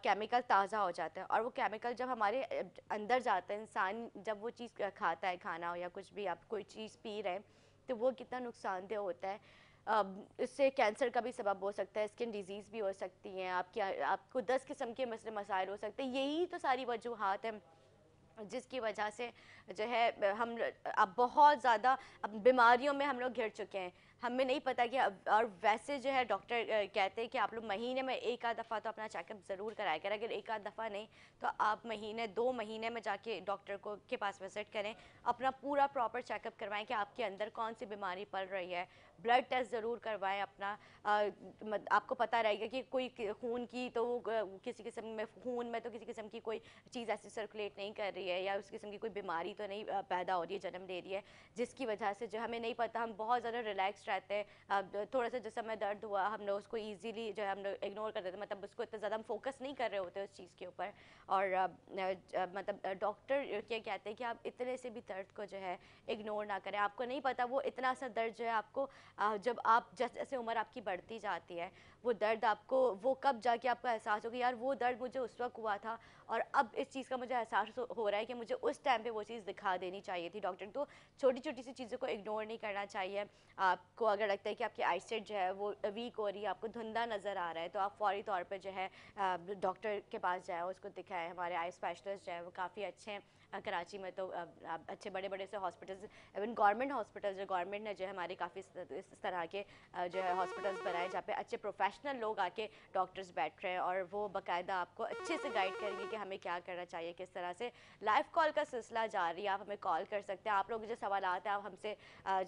केमिकल ताज़ा हो जाता है और वो केमिकल जब हमारे अंदर जाता है इंसान जब वो चीज़ खाता है खाना हो या कुछ भी आप कोई चीज़ पी रहे हैं तो वो कितना नुकसानदेह होता है इससे कैंसर का भी सबब हो सकता है स्किन डिजीज़ भी हो सकती हैं आपके आपको दस किस्म के मसले मसाइल हो सकते हैं यही तो सारी वजूहत हैं जिसकी वजह से जो है हम अब बहुत ज़्यादा बीमारियों में हम लोग घिर चुके हैं हमें नहीं पता कि और वैसे जो है डॉक्टर कहते हैं कि आप लोग महीने में एक आध दफ़ा तो अपना चेकअप ज़रूर कराया करें अगर एक आध दफ़ा नहीं तो आप महीने दो महीने में जाके डॉक्टर को के पास विज़िट करें अपना पूरा प्रॉपर चेकअप करवाएं कि आपके अंदर कौन सी बीमारी पड़ रही है ब्लड टेस्ट ज़रूर करवाएं अपना आ, आपको पता रहेगा कि कोई खून की तो किसी किस्म में खून में तो किसी किस्म की कोई चीज़ ऐसी सर्कुलेट नहीं कर रही है या उस किस्म की कोई बीमारी तो नहीं पैदा हो रही है जन्म ले रही है जिसकी वजह से जो हमें नहीं पता हम बहुत ज़्यादा रिलैक्स रहते हैं थोड़ा सा जैसे हमें दर्द हुआ हम लोग उसको ईजीली जो है हम लोग इग्नोर कर देते हैं मतलब उसको इतना ज़्यादा हम फोकस नहीं कर रहे होते उस चीज़ के ऊपर और मतलब डॉक्टर क्या कहते हैं कि आप इतने से भी दर्द को जो है इग्नोर ना करें आपको नहीं पता वो इतना सा दर्द जो है आपको जब आप जैसे जैसे उम्र आपकी बढ़ती जाती है वो दर्द आपको वो कब जाके आपका एहसास होगा यार वो दर्द मुझे उस वक्त हुआ था और अब इस चीज़ का मुझे एहसास हो रहा है कि मुझे उस टाइम पे वो चीज़ दिखा देनी चाहिए थी डॉक्टर तो छोटी छोटी सी चीज़ों को इग्नोर नहीं करना चाहिए आपको अगर लगता है कि आपकी आईसेट जो है वो वीक हो रही है आपको धुंधा नज़र आ रहा है तो आप फौरी तौर पर जो है डॉक्टर के पास जाए उसको दिखाएं हमारे आई स्पेशलिस्ट जो है वो काफ़ी अच्छे हैं कराची में तो अच्छे बड़े बड़े से हॉस्पिटल्स इवन गवर्नमेंट हॉस्पिटल जो गवर्नमेंट ने जो है हमारे काफ़ी इस तरह के जो है हॉस्पिटल्स बनाए जहाँ पे अच्छे प्रोफेशनल लोग आके डॉक्टर्स बैठ रहे हैं और वो बाकायदा आपको अच्छे से गाइड करेंगे कि हमें क्या करना चाहिए किस तरह से लाइव कॉल का सिलसिला जारी है आप हमें कॉल कर सकते हैं आप लोग जो सवाल हैं आप हमसे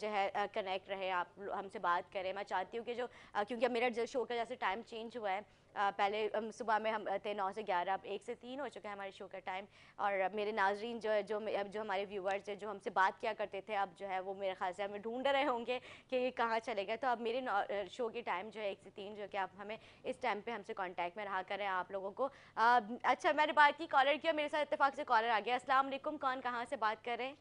जो है कनेक्ट रहे आप हमसे बात करें मैं चाहती हूँ कि जो क्योंकि मेरा जो शो का जैसे टाइम चेंज हुआ है पहले सुबह में हम थे नौ से ग्यारह अब एक से तीन हो चुका है हमारे शो का टाइम और मेरे नाजरीन जो है जो जो हमारे व्यूवर्स है जो हमसे बात किया करते थे अब जो है वो मेरे ख्याल से हमें ढूंढ रहे होंगे कि ये कहाँ चले गए तो अब मेरे शो के टाइम जो है एक से तीन जो कि आप हमें इस टाइम पर हमसे कॉन्टैक्ट में रहा करें आप लोगों को अच्छा मैंने बात की कॉलर किया मेरे साथ इतफाक़ से कॉलर आ गया असलम कौन कहाँ से बात कर रहे हैं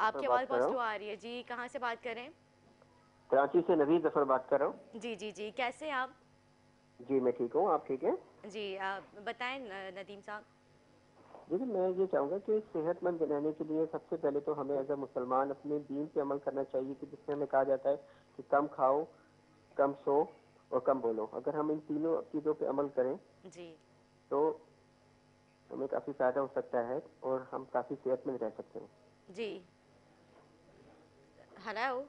आपकी आवाज़ पॉजिटिव आ रही है जी कहाँ से बात करें कराची से नवीद जफर बात कर रहा हूँ जी जी जी कैसे हैं आप जी मैं ठीक हूँ आप ठीक हैं जी आप बताएं नदीम साहब जी मैं ये चाहूँगा कि सेहतमंद रहने के लिए सबसे पहले तो हमें एज ए मुसलमान अपने दीन पे अमल करना चाहिए कि जिसमें हमें कहा जाता है कि कम खाओ कम सो और कम बोलो अगर हम इन तीनों चीज़ों पे अमल करें जी तो हमें काफ़ी फ़ायदा हो सकता है और हम काफ़ी सेहतमंद रह सकते हैं जी हेलो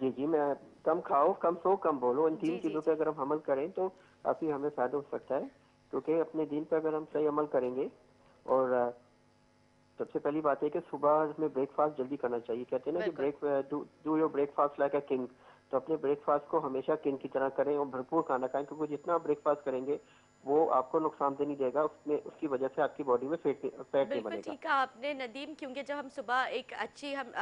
जी जी मैं कम खाओ कम सो कम बोलो इन तीन चीज़ों पर अगर हम अमल करें तो काफ़ी हमें फ़ायदा हो सकता है क्योंकि अपने दिन पर अगर हम सही अमल करेंगे और सबसे पहली बात है कि सुबह में ब्रेकफास्ट जल्दी करना चाहिए कहते हैं ना कि break do your breakfast like a king तो अपने ब्रेकफास्ट को हमेशा किंग की तरह करें और भरपूर खाना खाएं क्योंकि जितना आप ब्रेकफास्ट करेंगे वो आपको नुकसान दे नहीं देगा उसमें उसकी वजह से आपकी बॉडी में फेट फैट नहीं बनेगा ठीक है आपने नदीम क्योंकि जब हम सुबह एक अच्छी हम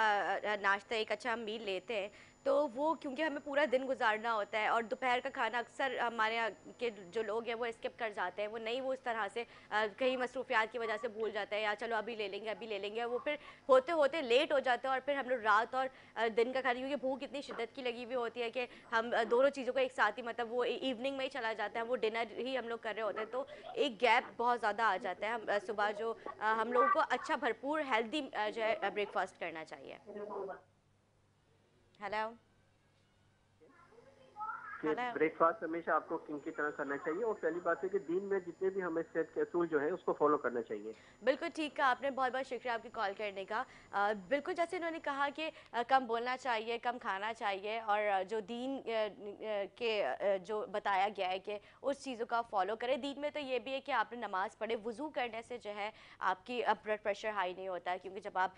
नाश्ता एक अच्छा हम मील लेते हैं तो वो क्योंकि हमें पूरा दिन गुजारना होता है और दोपहर का खाना अक्सर हमारे यहाँ के जो लोग हैं वो स्किप कर जाते हैं वो नहीं वो उस तरह से कहीं मसरूफियात की वजह से भूल जाते हैं या चलो अभी ले लेंगे अभी ले लेंगे वो फिर होते होते लेट हो जाते हैं और फिर हम लोग रात और दिन का खाना क्योंकि भूख इतनी शिद्दत की लगी हुई होती है कि हम दोनों चीज़ों को एक साथ ही मतलब वो इवनिंग में ही चला जाता है वो डिनर ही हम लोग कर रहे होते हैं तो एक गैप बहुत ज़्यादा आ जाता है हम सुबह जो हम लोगों को अच्छा भरपूर हेल्दी जो है ब्रेकफास्ट करना चाहिए Hello ब्रेकफास्ट हमेशा आपको किंग की तरह करना चाहिए और पहली बात है कि दिन में जितने भी हमें सेहत के असूल जो है उसको फॉलो करना चाहिए बिल्कुल ठीक है आपने बहुत बहुत शुक्रिया आपकी कॉल करने का आ, बिल्कुल जैसे इन्होंने कहा कि कम बोलना चाहिए कम खाना चाहिए और जो दीन के जो बताया गया है कि उस चीज़ों का फॉलो करें दीन में तो ये भी है कि आपने नमाज़ पढ़े वज़ू करने से जो है आपकी ब्लड प्रेशर हाई नहीं होता है क्योंकि जब आप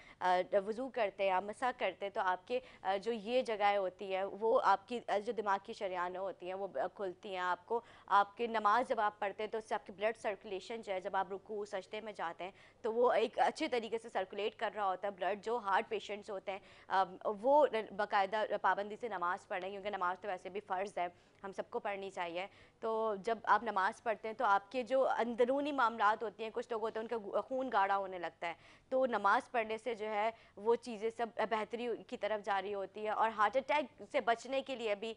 वज़ू करते हैं या मसा करते हैं तो आपके जो ये जगह होती है वो आपकी जो दिमाग की शरियान नो होती हैं वो खुलती हैं आपको आपकी नमाज जब आप पढ़ते हैं तो उससे आपकी ब्लड सर्कुलेशन जो है जब आप रुकू सजते में जाते हैं तो वो एक अच्छे तरीके से सर्कुलेट कर रहा होता है ब्लड जो हार्ट पेशेंट्स होते हैं वो बाकायदा पाबंदी से नमाज़ हैं क्योंकि नमाज तो वैसे भी फ़र्ज़ है हम सबको पढ़नी चाहिए तो जब आप नमाज़ पढ़ते हैं तो आपके जो अंदरूनी मामला होती हैं कुछ लोग होते हैं उनका खून गाढ़ा होने लगता है तो नमाज़ पढ़ने से जो है वो चीज़ें सब बेहतरी की तरफ जा रही होती है और हार्ट अटैक से बचने के लिए भी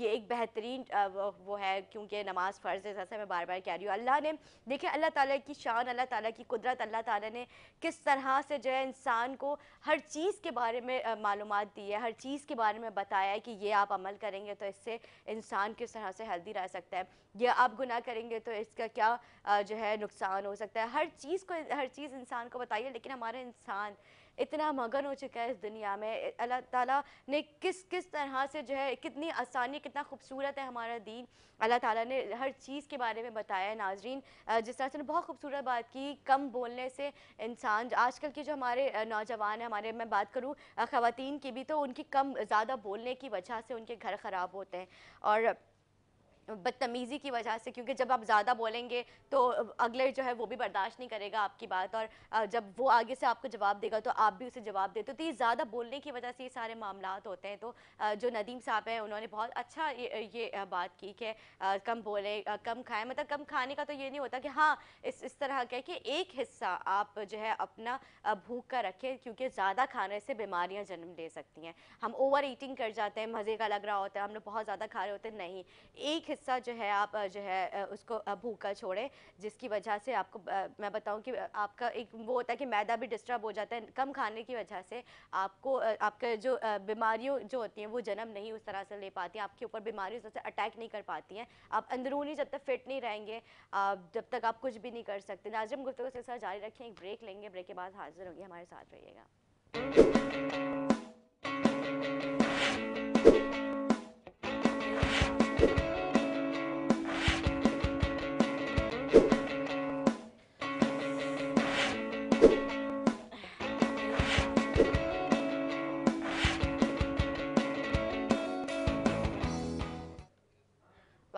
ये एक बेहतरीन वो है क्योंकि नमाज़ फ़र्ज़ है जैसा मैं बार बार कह रही हूँ अल्लाह ने देखे अल्लाह ताली की शान अल्लाह ताली की कुदरत अल्लाह ताली ने किस तरह से जो है इंसान को हर चीज़ के बारे में मालूम दी है हर चीज़ के बारे में बताया है कि ये आप अमल करेंगे तो इससे इंसान किस तरह से हेल्दी रह सकता है या आप गुनाह करेंगे तो इसका क्या जो है नुकसान हो सकता है हर चीज़ को हर चीज़ इंसान को बताइए लेकिन हमारे इंसान इतना मगन हो चुका है इस दुनिया में अल्लाह ताला ने किस किस तरह से जो है कितनी आसानी कितना खूबसूरत है हमारा दीन अल्लाह ताला ने हर चीज़ के बारे में बताया है नाजरीन जिस तरह से बहुत खूबसूरत बात की कम बोलने से इंसान आजकल के जो हमारे नौजवान हैं हमारे मैं बात करूँ ख़वान की भी तो उनकी कम ज़्यादा बोलने की वजह से उनके घर ख़राब होते हैं और बदतमीज़ी की वजह से क्योंकि जब आप ज़्यादा बोलेंगे तो अगले जो है वो भी बर्दाश्त नहीं करेगा आपकी बात और जब वो आगे से आपको जवाब देगा तो आप भी उसे जवाब देते तो, तो ये ज़्यादा बोलने की वजह से ये सारे मामला होते हैं तो जो नदीम साहब हैं उन्होंने बहुत अच्छा ये, ये बात की कि कम बोले कम खाएँ मतलब कम खाने का तो ये नहीं होता कि हाँ इस इस तरह का कि एक हिस्सा आप जो है अपना भूख का रखें क्योंकि ज़्यादा खाने से बीमारियाँ जन्म ले सकती हैं हम ओवर ईटिंग कर जाते हैं मज़े का लग रहा होता है हम लोग बहुत ज़्यादा खा रहे होते हैं नहीं एक हिस्सा जो है आप जो है उसको भूखा छोड़ें जिसकी वजह से आपको मैं बताऊं कि आपका एक वो होता है कि मैदा भी डिस्टर्ब हो जाता है कम खाने की वजह से आपको आपके जो बीमारियों जो होती हैं वो जन्म नहीं उस तरह से ले पाती आपके ऊपर बीमारियों उससे अटैक नहीं कर पाती हैं आप अंदरूनी जब तक फिट नहीं रहेंगे आप जब तक आप कुछ भी नहीं कर सकते नाजरम गुफ्त का सिलसिला जारी रखें एक ब्रेक लेंगे ब्रेक के बाद हाजिर होंगे हमारे साथ रहिएगा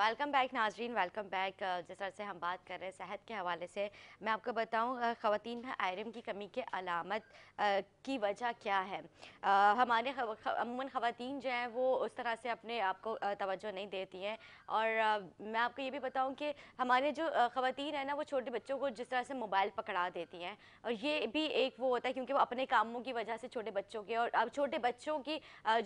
वेलकम बैक नाजरीन वेलकम बैक जिस तरह से हम बात कर रहे हैं सेहत के हवाले से मैं आपको बताऊं ख़वान में आयरन की कमी के अलामत की वजह क्या है हमारे अमूमन ख़वान जो हैं वो उस तरह से अपने आप को तवज्जो नहीं देती हैं और मैं आपको ये भी बताऊं कि हमारे जो ख़वान हैं ना वो छोटे बच्चों को जिस तरह से मोबाइल पकड़ा देती हैं और ये भी एक वो होता है क्योंकि वो अपने कामों की वजह से छोटे बच्चों के और अब छोटे बच्चों की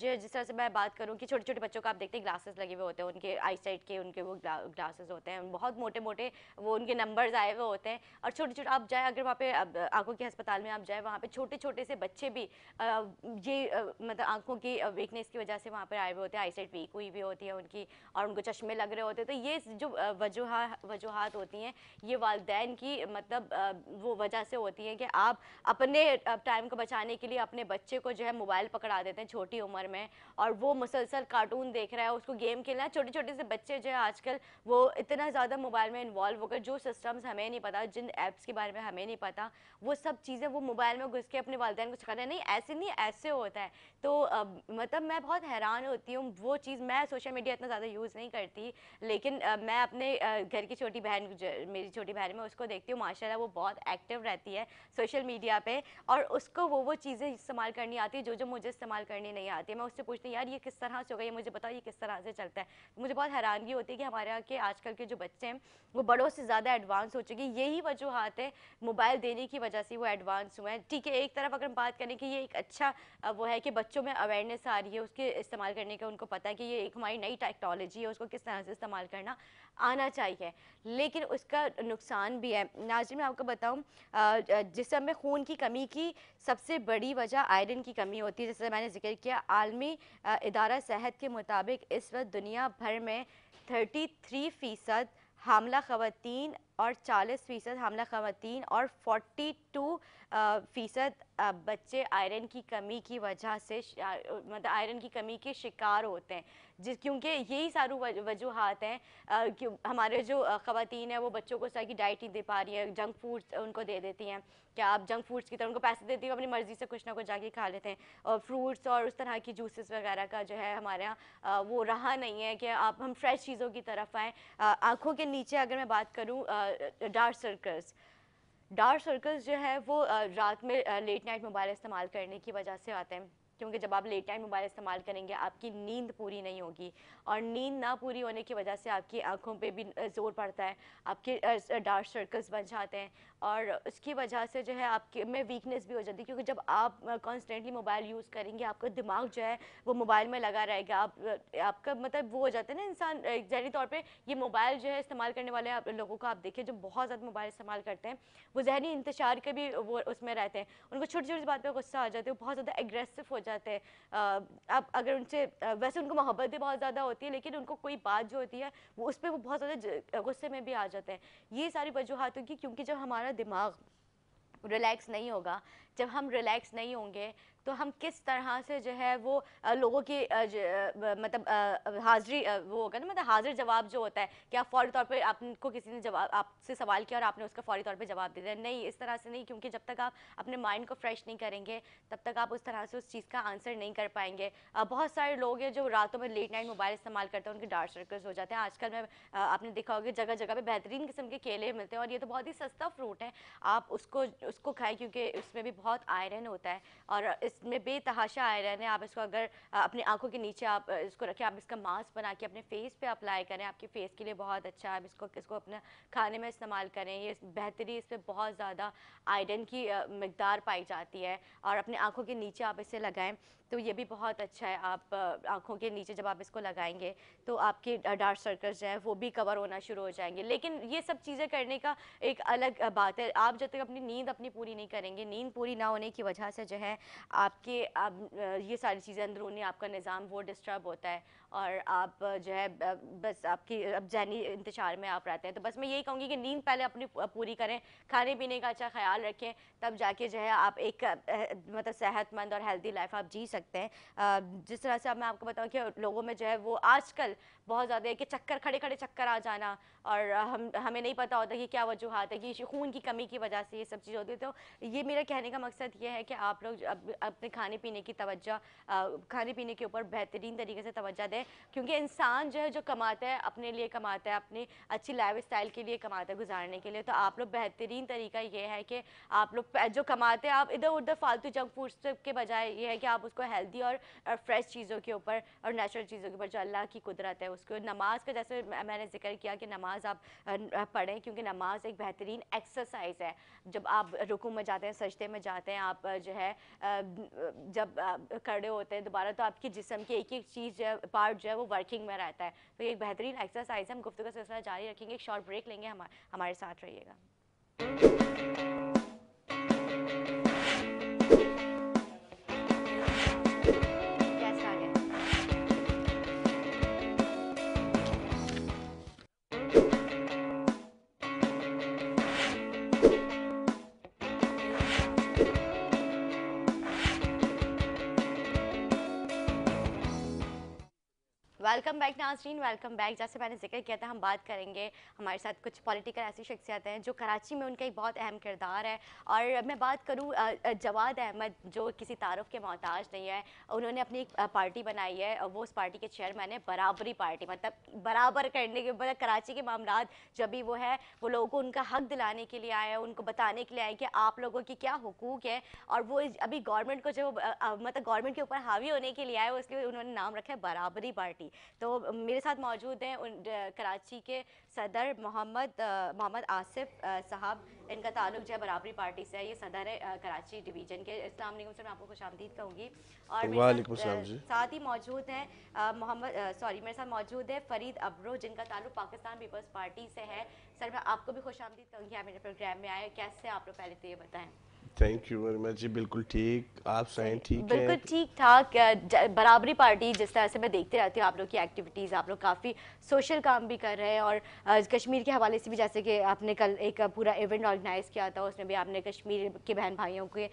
जो जिस तरह से मैं बात करूँ कि छोटे छोटे बच्चों को आप देखते हैं ग्लासेस लगे हुए होते हैं उनके आई के उन उनके वो ग्लासेस होते हैं बहुत मोटे मोटे वो उनके नंबर्स आए हुए होते हैं और छोटे छोटे आप जाए अगर वहाँ पे आंखों के अस्पताल में आप जाए वहाँ पे छोटे छोटे से बच्चे भी ये मतलब आंखों की वीकनेस की वजह से वहाँ पर आए हुए होते हैं साइड वीक हुई भी होती है उनकी और उनको चश्मे लग रहे होते हैं तो ये जो वजूहा वजूहत होती हैं ये वालदेन की मतलब वो वजह से होती हैं कि आप अपने टाइम को बचाने के लिए अपने बच्चे को जो है मोबाइल पकड़ा देते हैं छोटी उम्र में और वो मुसलसल कार्टून देख रहा है उसको गेम खेलना है छोटे छोटे से बच्चे जो है आजकल वो इतना ज़्यादा मोबाइल में इन्वॉल्व होकर जो सिस्टम्स हमें नहीं पता जिन ऐप्स के बारे में हमें नहीं पता वो सब चीज़ें वो मोबाइल में घुस के अपने वालदेन को सिखाते हैं नहीं ऐसे नहीं ऐसे होता है तो अब, मतलब मैं बहुत हैरान होती हूँ वो चीज़ मैं सोशल मीडिया इतना ज़्यादा यूज़ नहीं करती लेकिन अ, मैं अपने घर की छोटी बहन मेरी छोटी बहन में उसको देखती हूँ माशा वो बहुत एक्टिव रहती है सोशल मीडिया पर और उसको वो वो चीज़ें इस्तेमाल करनी आती है जो जो मुझे इस्तेमाल करनी नहीं आती है मैं उससे पूछती हूँ यार ये किस तरह से होगा ये मुझे बताओ ये किस तरह से चलता है मुझे बहुत हैरानगी होती है है कि हमारे यहाँ के आजकल के जो बच्चे हैं वो बड़ों से ज़्यादा एडवांस हो चुके हैं यही वजूहत है मोबाइल देने की वजह से वो एडवांस हुए हैं ठीक है एक तरफ अगर हम बात करें कि ये एक अच्छा वो है कि बच्चों में अवेयरनेस आ रही है उसके इस्तेमाल करने का उनको पता है कि ये एक हमारी नई टेक्नोलॉजी है उसको किस तरह से इस्तेमाल करना आना चाहिए लेकिन उसका नुकसान भी है नाजिम मैं आपको बताऊँ जिसम में खून की कमी की सबसे बड़ी वजह आयरन की कमी होती है जैसे मैंने जिक्र किया आलमी इदारा सेहत के मुताबिक इस वक्त दुनिया भर में 33 फ़ीसद हामला खातन और 40 फ़ीसद हमला खातन और 42 फ़ीसद बच्चे आयरन की कमी की वजह से मतलब आयरन की कमी के शिकार होते हैं जिस क्योंकि यही सारू वजूहत हैं कि हमारे जो ख़वान हैं वो बच्चों को सही डाइट नहीं दे पा रही है जंक फूड्स उनको दे देती हैं क्या आप जंक फूड्स की तरह उनको पैसे देती हो अपनी मर्ज़ी से कुछ ना कुछ जाके खा लेते हैं और फ्रूट्स और उस तरह की जूसेस वगैरह का जो है हमारे यहाँ वो रहा नहीं है कि आप हम फ्रेश चीज़ों की तरफ आएँ आँखों के नीचे अगर मैं बात करूँ डार्क सर्कल्स डार्क सर्कल्स जो है वो रात में लेट नाइट मोबाइल इस्तेमाल करने की वजह से आते हैं क्योंकि जब आप लेट टाइम मोबाइल इस्तेमाल करेंगे आपकी नींद पूरी नहीं होगी और नींद ना पूरी होने की वजह से आपकी आँखों पर भी ज़ोर पड़ता है आपके डार्क सर्कल्स बन जाते हैं और उसकी वजह से जो है आपके में वीकनेस भी हो जाती है क्योंकि जब आप कॉन्स्टेंटली मोबाइल यूज़ करेंगे आपका दिमाग जो है वो मोबाइल में लगा रहेगा आप आपका मतलब वो हो जाता है ना इंसान जहरी तौर पर ये मोबाइल जो है इस्तेमाल करने वाले आप लोगों को आप देखिए जो बहुत ज़्यादा मोबाइल इस्तेमाल करते हैं वो जहनी इंतजार के भी वो उसमें रहते हैं उनको छोटी छोटी बात पर गुस्सा आ जाता है बहुत ज़्यादा एग्रेसिव हो जाते जाते हैं अब अगर उनसे वैसे उनको मोहब्बत भी बहुत ज़्यादा होती है लेकिन उनको कोई बात जो होती है वो उस पर वो बहुत ज़्यादा गुस्से में भी आ जाते हैं ये सारी वजूहत होगी क्योंकि जब हमारा दिमाग रिलैक्स नहीं होगा जब हम रिलैक्स नहीं होंगे तो हम किस तरह से जो है वो लोगों की मतलब हाजिरी वो होगा ना मतलब हाजिर जवाब जो होता है कि आप फौरी तौर पर आपको किसी ने जवाब आपसे सवाल किया और आपने उसका फौरी तौर पर जवाब दे दिया नहीं इस तरह से नहीं क्योंकि जब तक आप अपने माइंड को फ्रेश नहीं करेंगे तब तक आप उस तरह से उस चीज़ का आंसर नहीं कर पाएंगे बहुत सारे लोग हैं जो रातों में लेट नाइट मोबाइल इस्तेमाल करते हैं उनके डार्क सर्कल्स हो जाते हैं आजकल मैं आपने देखा होगा जगह जगह पर बेहतरीन किस्म के केले मिलते हैं और ये तो बहुत ही सस्ता फ्रूट है आप उसको उसको खाएँ क्योंकि उसमें भी बहुत आयरन होता है और इसमें बेतहाशा आयरन है आप इसको अगर अपनी आंखों के नीचे आप इसको रखें आप इसका मास्क बना के अपने फेस पे अप्लाई करें आपके फेस के लिए बहुत अच्छा है आप इसको इसको अपने खाने में इस्तेमाल करें ये बेहतरी इस पर बहुत ज़्यादा आयरन की मकदार पाई जाती है और अपने आँखों के नीचे आप इसे लगाएँ तो ये भी बहुत अच्छा है आप आँखों के नीचे जब आप इसको लगाएंगे तो आपके डार्क सर्कल्स जो है वो भी कवर होना शुरू हो जाएंगे लेकिन ये सब चीज़ें करने का एक अलग बात है आप जब तक अपनी नींद अपनी पूरी नहीं करेंगे नींद पूरी ना होने की वजह से जो है आपके आप ये सारी चीज़ें अंदरूनी आपका निज़ाम वो डिस्टर्ब होता है और आप जो है बस आपकी अब जहनी इंतजार में आप रहते हैं तो बस मैं यही कहूँगी कि नींद पहले अपनी पूरी करें खाने पीने का अच्छा ख्याल रखें तब जाके जो है आप एक मतलब सेहतमंद और हेल्दी लाइफ आप जी सकते हैं जिस तरह से अब मैं आपको बताऊँ कि लोगों में जो है वो आजकल बहुत ज़्यादा है कि चक्कर खड़े खड़े चक्कर आ जाना और हम हमें नहीं पता होता कि क्या वजूहत है कि खून की कमी की वजह से ये सब चीज़ होती है तो ये मेरा कहने का मकसद ये है कि आप लोग अप, अपने खाने पीने की तवज्जा खाने पीने के ऊपर बेहतरीन तरीके से तवज्जा दें क्योंकि इंसान जो है जो कमाता है अपने लिए कमाता है अपनी अच्छी लाइफ स्टाइल के लिए कमाता है गुजारने के लिए तो आप लोग बेहतरीन तरीका ये है कि आप लोग जो कमाते हैं आप इधर उधर फालतू जंक फूड्स के बजाय ये है कि आप उसको हेल्दी और फ्रेश चीज़ों के ऊपर और नेचुरल चीज़ों के ऊपर जो अल्लाह की कुदरत है उसको नमाज का जैसे मैंने जिक्र किया कि नमाज आप पढ़ें क्योंकि नमाज एक बेहतरीन एक्सरसाइज है जब आप रुकू में जाते हैं सजते में जाते हैं आप जो है जब खड़े होते हैं दोबारा तो आपकी जिसम की एक एक चीज़ जो है पार्ट जो है वो वर्किंग में रहता है तो एक बेहतरीन एक्सरसाइज है हम गुफ्तु का सिलसिला जारी रखेंगे एक शॉर्ट ब्रेक लेंगे हमारे हमारे साथ रहिएगा वेलकम बैक नाजरीन वेलकम बैक जैसे मैंने जिक्र किया था हम बात करेंगे हमारे साथ कुछ पॉलिटिकल ऐसी शख्सियत हैं जो कराची में उनका एक बहुत अहम किरदार है और मैं बात करूँ जवाद अहमद जो किसी तारफ़ के मोहताज नहीं है उन्होंने अपनी एक पार्टी बनाई है वो उस पार्टी के चेयरमैन है बराबरी पार्टी मतलब बराबर करने के मतलब कराची के मामला जब भी वो है वो लोगों को उनका हक दिलाने के लिए आए हैं उनको बताने के लिए आए कि आप लोगों की क्या हकूक़ है और वो अभी गवर्नमेंट को जो मतलब गवर्नमेंट के ऊपर हावी होने के लिए आए उसके उन्होंने नाम रखा है बराबरी पार्टी तो मेरे साथ मौजूद हैं उन कराची के सदर मोहम्मद मोहम्मद आसिफ साहब इनका ताल्लुक जो है बराबरी पार्टी से है ये सदर है कराची डिवीजन के इस्लाम सर मैं आपको खुश आमदीद कहूँगी और साथ ही मौजूद हैं मोहम्मद सॉरी मेरे साथ मौजूद है फरीद अब्रो जिनका ताल्लुक पाकिस्तान पीपल्स पार्टी से है सर मैं आपको भी खुश आमदीद कहूँगी आप मेरे प्रोग्राम में आए कैसे आप लोग पहले तो ये बताएँ थैंक यू वेरी मच जी बिल्कुल ठीक आप सही ठीक है बिल्कुल ठीक ठाक बराबरी पार्टी जिस तरह से मैं देखते रहती हूँ आप लोग की एक्टिविटीज़ आप लोग काफ़ी सोशल काम भी कर रहे हैं और कश्मीर के हवाले से भी जैसे कि आपने कल एक पूरा इवेंट ऑर्गेनाइज़ किया था उसमें भी आपने कश्मीर के बहन भाइयों के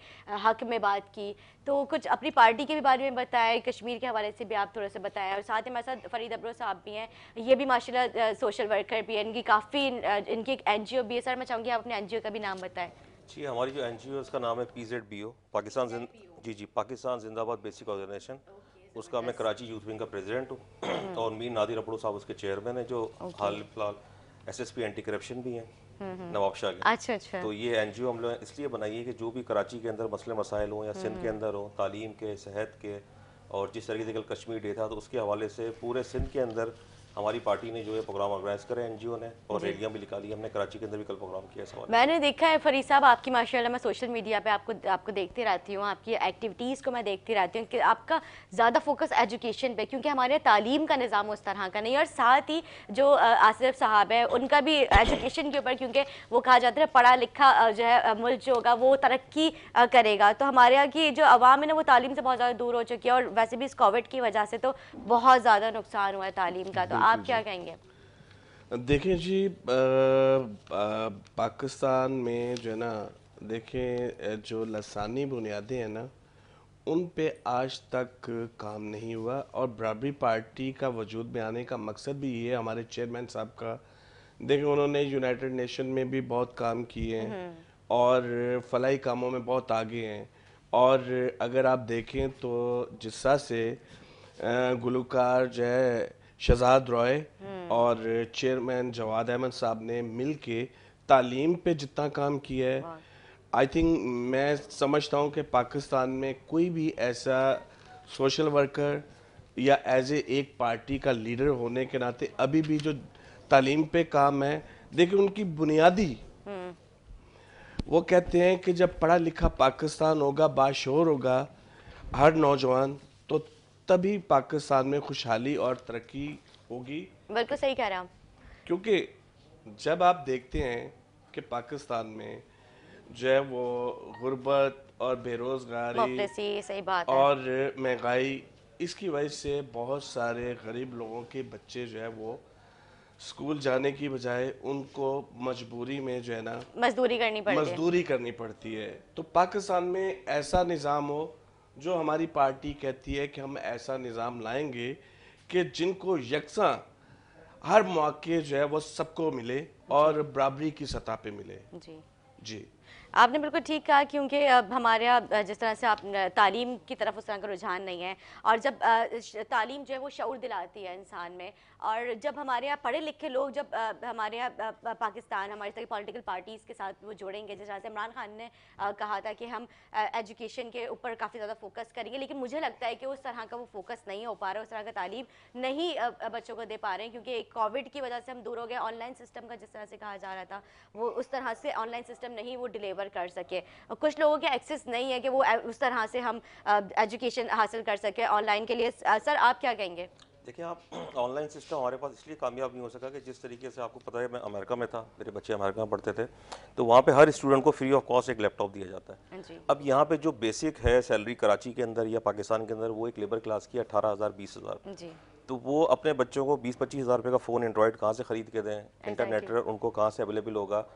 हक में बात की तो कुछ अपनी पार्टी के भी बारे में बताया कश्मीर के हवाले से भी आप थोड़ा सा बताया और साथ ही हमारे साथ फरीद अब्रो साहब भी हैं ये भी माशा सोशल वर्कर भी हैं इनकी काफ़ी इनकी एक एन भी है सर मैं चाहूँगी आप अपने एन का भी नाम बताएँ जी हमारी जो एन जी ओ उसका नाम है P Z B O Pakistan जिन... जी जी पाकिस्तान जिंदाबाद बेसिक ऑर्गेनाइजेशन उसका मैं कराची यूथ विंग का प्रेसिडेंट हूँ हम्म। और मीर नादिर अपड़ो साहब उसके चेयरमैन है जो हाल फिलहाल S S P anti corruption भी हैं हम्म, हम्म। नवाब शाह अच्छा अच्छा तो ये एन जी ओ हम लोग इसलिए बनाई है कि जो भी कराची के अंदर मसले मसाइल हों या सिंध के अंदर हों तालीम के सेहत के और जिस तरीके से कल कश्मीर डे था तो उसके हवाले से पूरे सिंध के अंदर हमारी पार्टी ने जो है प्रोग्राम ऑर्गेनाइज करे एनजीओ ने और रैलियां भी निकाली हमने कराची के अंदर भी कल प्रोग्राम किया मैंने देखा है फरीद साहब आपकी माशाल्लाह मैं सोशल मीडिया पे आपको आपको देखती रहती हूँ आपकी एक्टिविटीज़ को मैं देखती रहती हूँ कि आपका ज़्यादा फोकस एजुकेशन पे क्योंकि हमारे तालीम का निज़ाम उस तरह का नहीं और साथ ही जो आसिफ साहब है उनका भी एजुकेशन के ऊपर क्योंकि वो कहा जाता है पढ़ा लिखा जो है मुल्क जो होगा वो तरक्की करेगा तो हमारे यहाँ की जो आवाम है ना वो तालीम से बहुत ज़्यादा दूर हो चुकी है और वैसे भी इस कोविड की वजह से तो बहुत ज़्यादा नुकसान हुआ है तालीम का तो आप क्या कहेंगे देखें जी पाकिस्तान में जो है ना देखें जो लसानी बुनियादें हैं ना उन पे आज तक काम नहीं हुआ और बराबरी पार्टी का वजूद में आने का मकसद भी ये है हमारे चेयरमैन साहब का देखें उन्होंने यूनाइटेड नेशन में भी बहुत काम किए हैं हम्म। और फलाई कामों में बहुत आगे हैं और अगर आप देखें तो जिस्सा से गुलकार जो है शहजाद रॉय हम्म। और चेयरमैन जवाद अहमद साहब ने मिल के तालीम पे जितना काम किया है आई थिंक मैं समझता हूँ कि पाकिस्तान में कोई भी ऐसा सोशल वर्कर या एज ए एक पार्टी का लीडर होने के नाते अभी भी जो तालीम पे काम है देखिए उनकी बुनियादी हम्म। वो कहते हैं कि जब पढ़ा लिखा पाकिस्तान होगा बाशोर होगा हर नौजवान तभी पाकिस्तान में खुशहाली और तरक्की होगी बिल्कुल सही कह रहे हैं क्योंकि जब आप देखते हैं कि पाकिस्तान में जो है वो गुर्बत और बेरोजगारी सही बात और महंगाई इसकी वजह से बहुत सारे गरीब लोगों के बच्चे जो है वो स्कूल जाने की बजाय उनको मजबूरी में जो है ना मजदूरी करनी पड़ती मजदूरी करनी पड़ती है तो पाकिस्तान में ऐसा निज़ाम हो जो हमारी पार्टी कहती है कि हम ऐसा निज़ाम लाएंगे कि जिनको यकसा हर मौके जो है वो सबको मिले और बराबरी की सतह पे मिले जी जी आपने बिल्कुल ठीक कहा क्योंकि हमारे यहाँ जिस तरह से आप तालीम की तरफ उस तरह का रुझान नहीं है और जब तालीम जो है वो शौर दिलाती है इंसान में और जब हमारे यहाँ पढ़े लिखे लोग जब हमारे यहाँ पाकिस्तान हमारे तरह पॉलिटिकल पार्टीज़ के साथ वो जुड़ेंगे जिस तरह से इमरान खान ने कहा था कि हम एजुकेशन के ऊपर काफ़ी ज़्यादा फोकस करेंगे लेकिन मुझे लगता है कि उस तरह का वो फोकस नहीं हो पा रहा उस तरह का तालीम नहीं बच्चों को दे पा रहे हैं क्योंकि कोविड की वजह से हम दूर हो गए ऑनलाइन सिस्टम का जिस तरह से कहा जा रहा था वो उस तरह से ऑनलाइन सिस्टम नहीं वो डिलीवर कवर कर सके कुछ लोगों के एक्सेस नहीं है कि वो उस तरह से हम एजुकेशन हासिल कर सकें ऑनलाइन के लिए सर आप क्या कहेंगे देखिए आप ऑनलाइन सिस्टम हमारे पास इसलिए कामयाब नहीं हो सका कि जिस तरीके से आपको पता है मैं अमेरिका में था मेरे बच्चे अमेरिका में पढ़ते थे तो वहाँ पे हर स्टूडेंट को फ्री ऑफ कॉस्ट एक लैपटॉप दिया जाता है हाँ अब यहाँ पे जो बेसिक है सैलरी कराची के अंदर या पाकिस्तान के अंदर वो एक लेबर क्लास की अठारह हज़ार तो वो अपने बच्चों को बीस पच्चीस का फ़ोन एंड्रॉयड कहाँ से खरीद के दें इंटरनेट उनको कहाँ से अवेलेबल होगा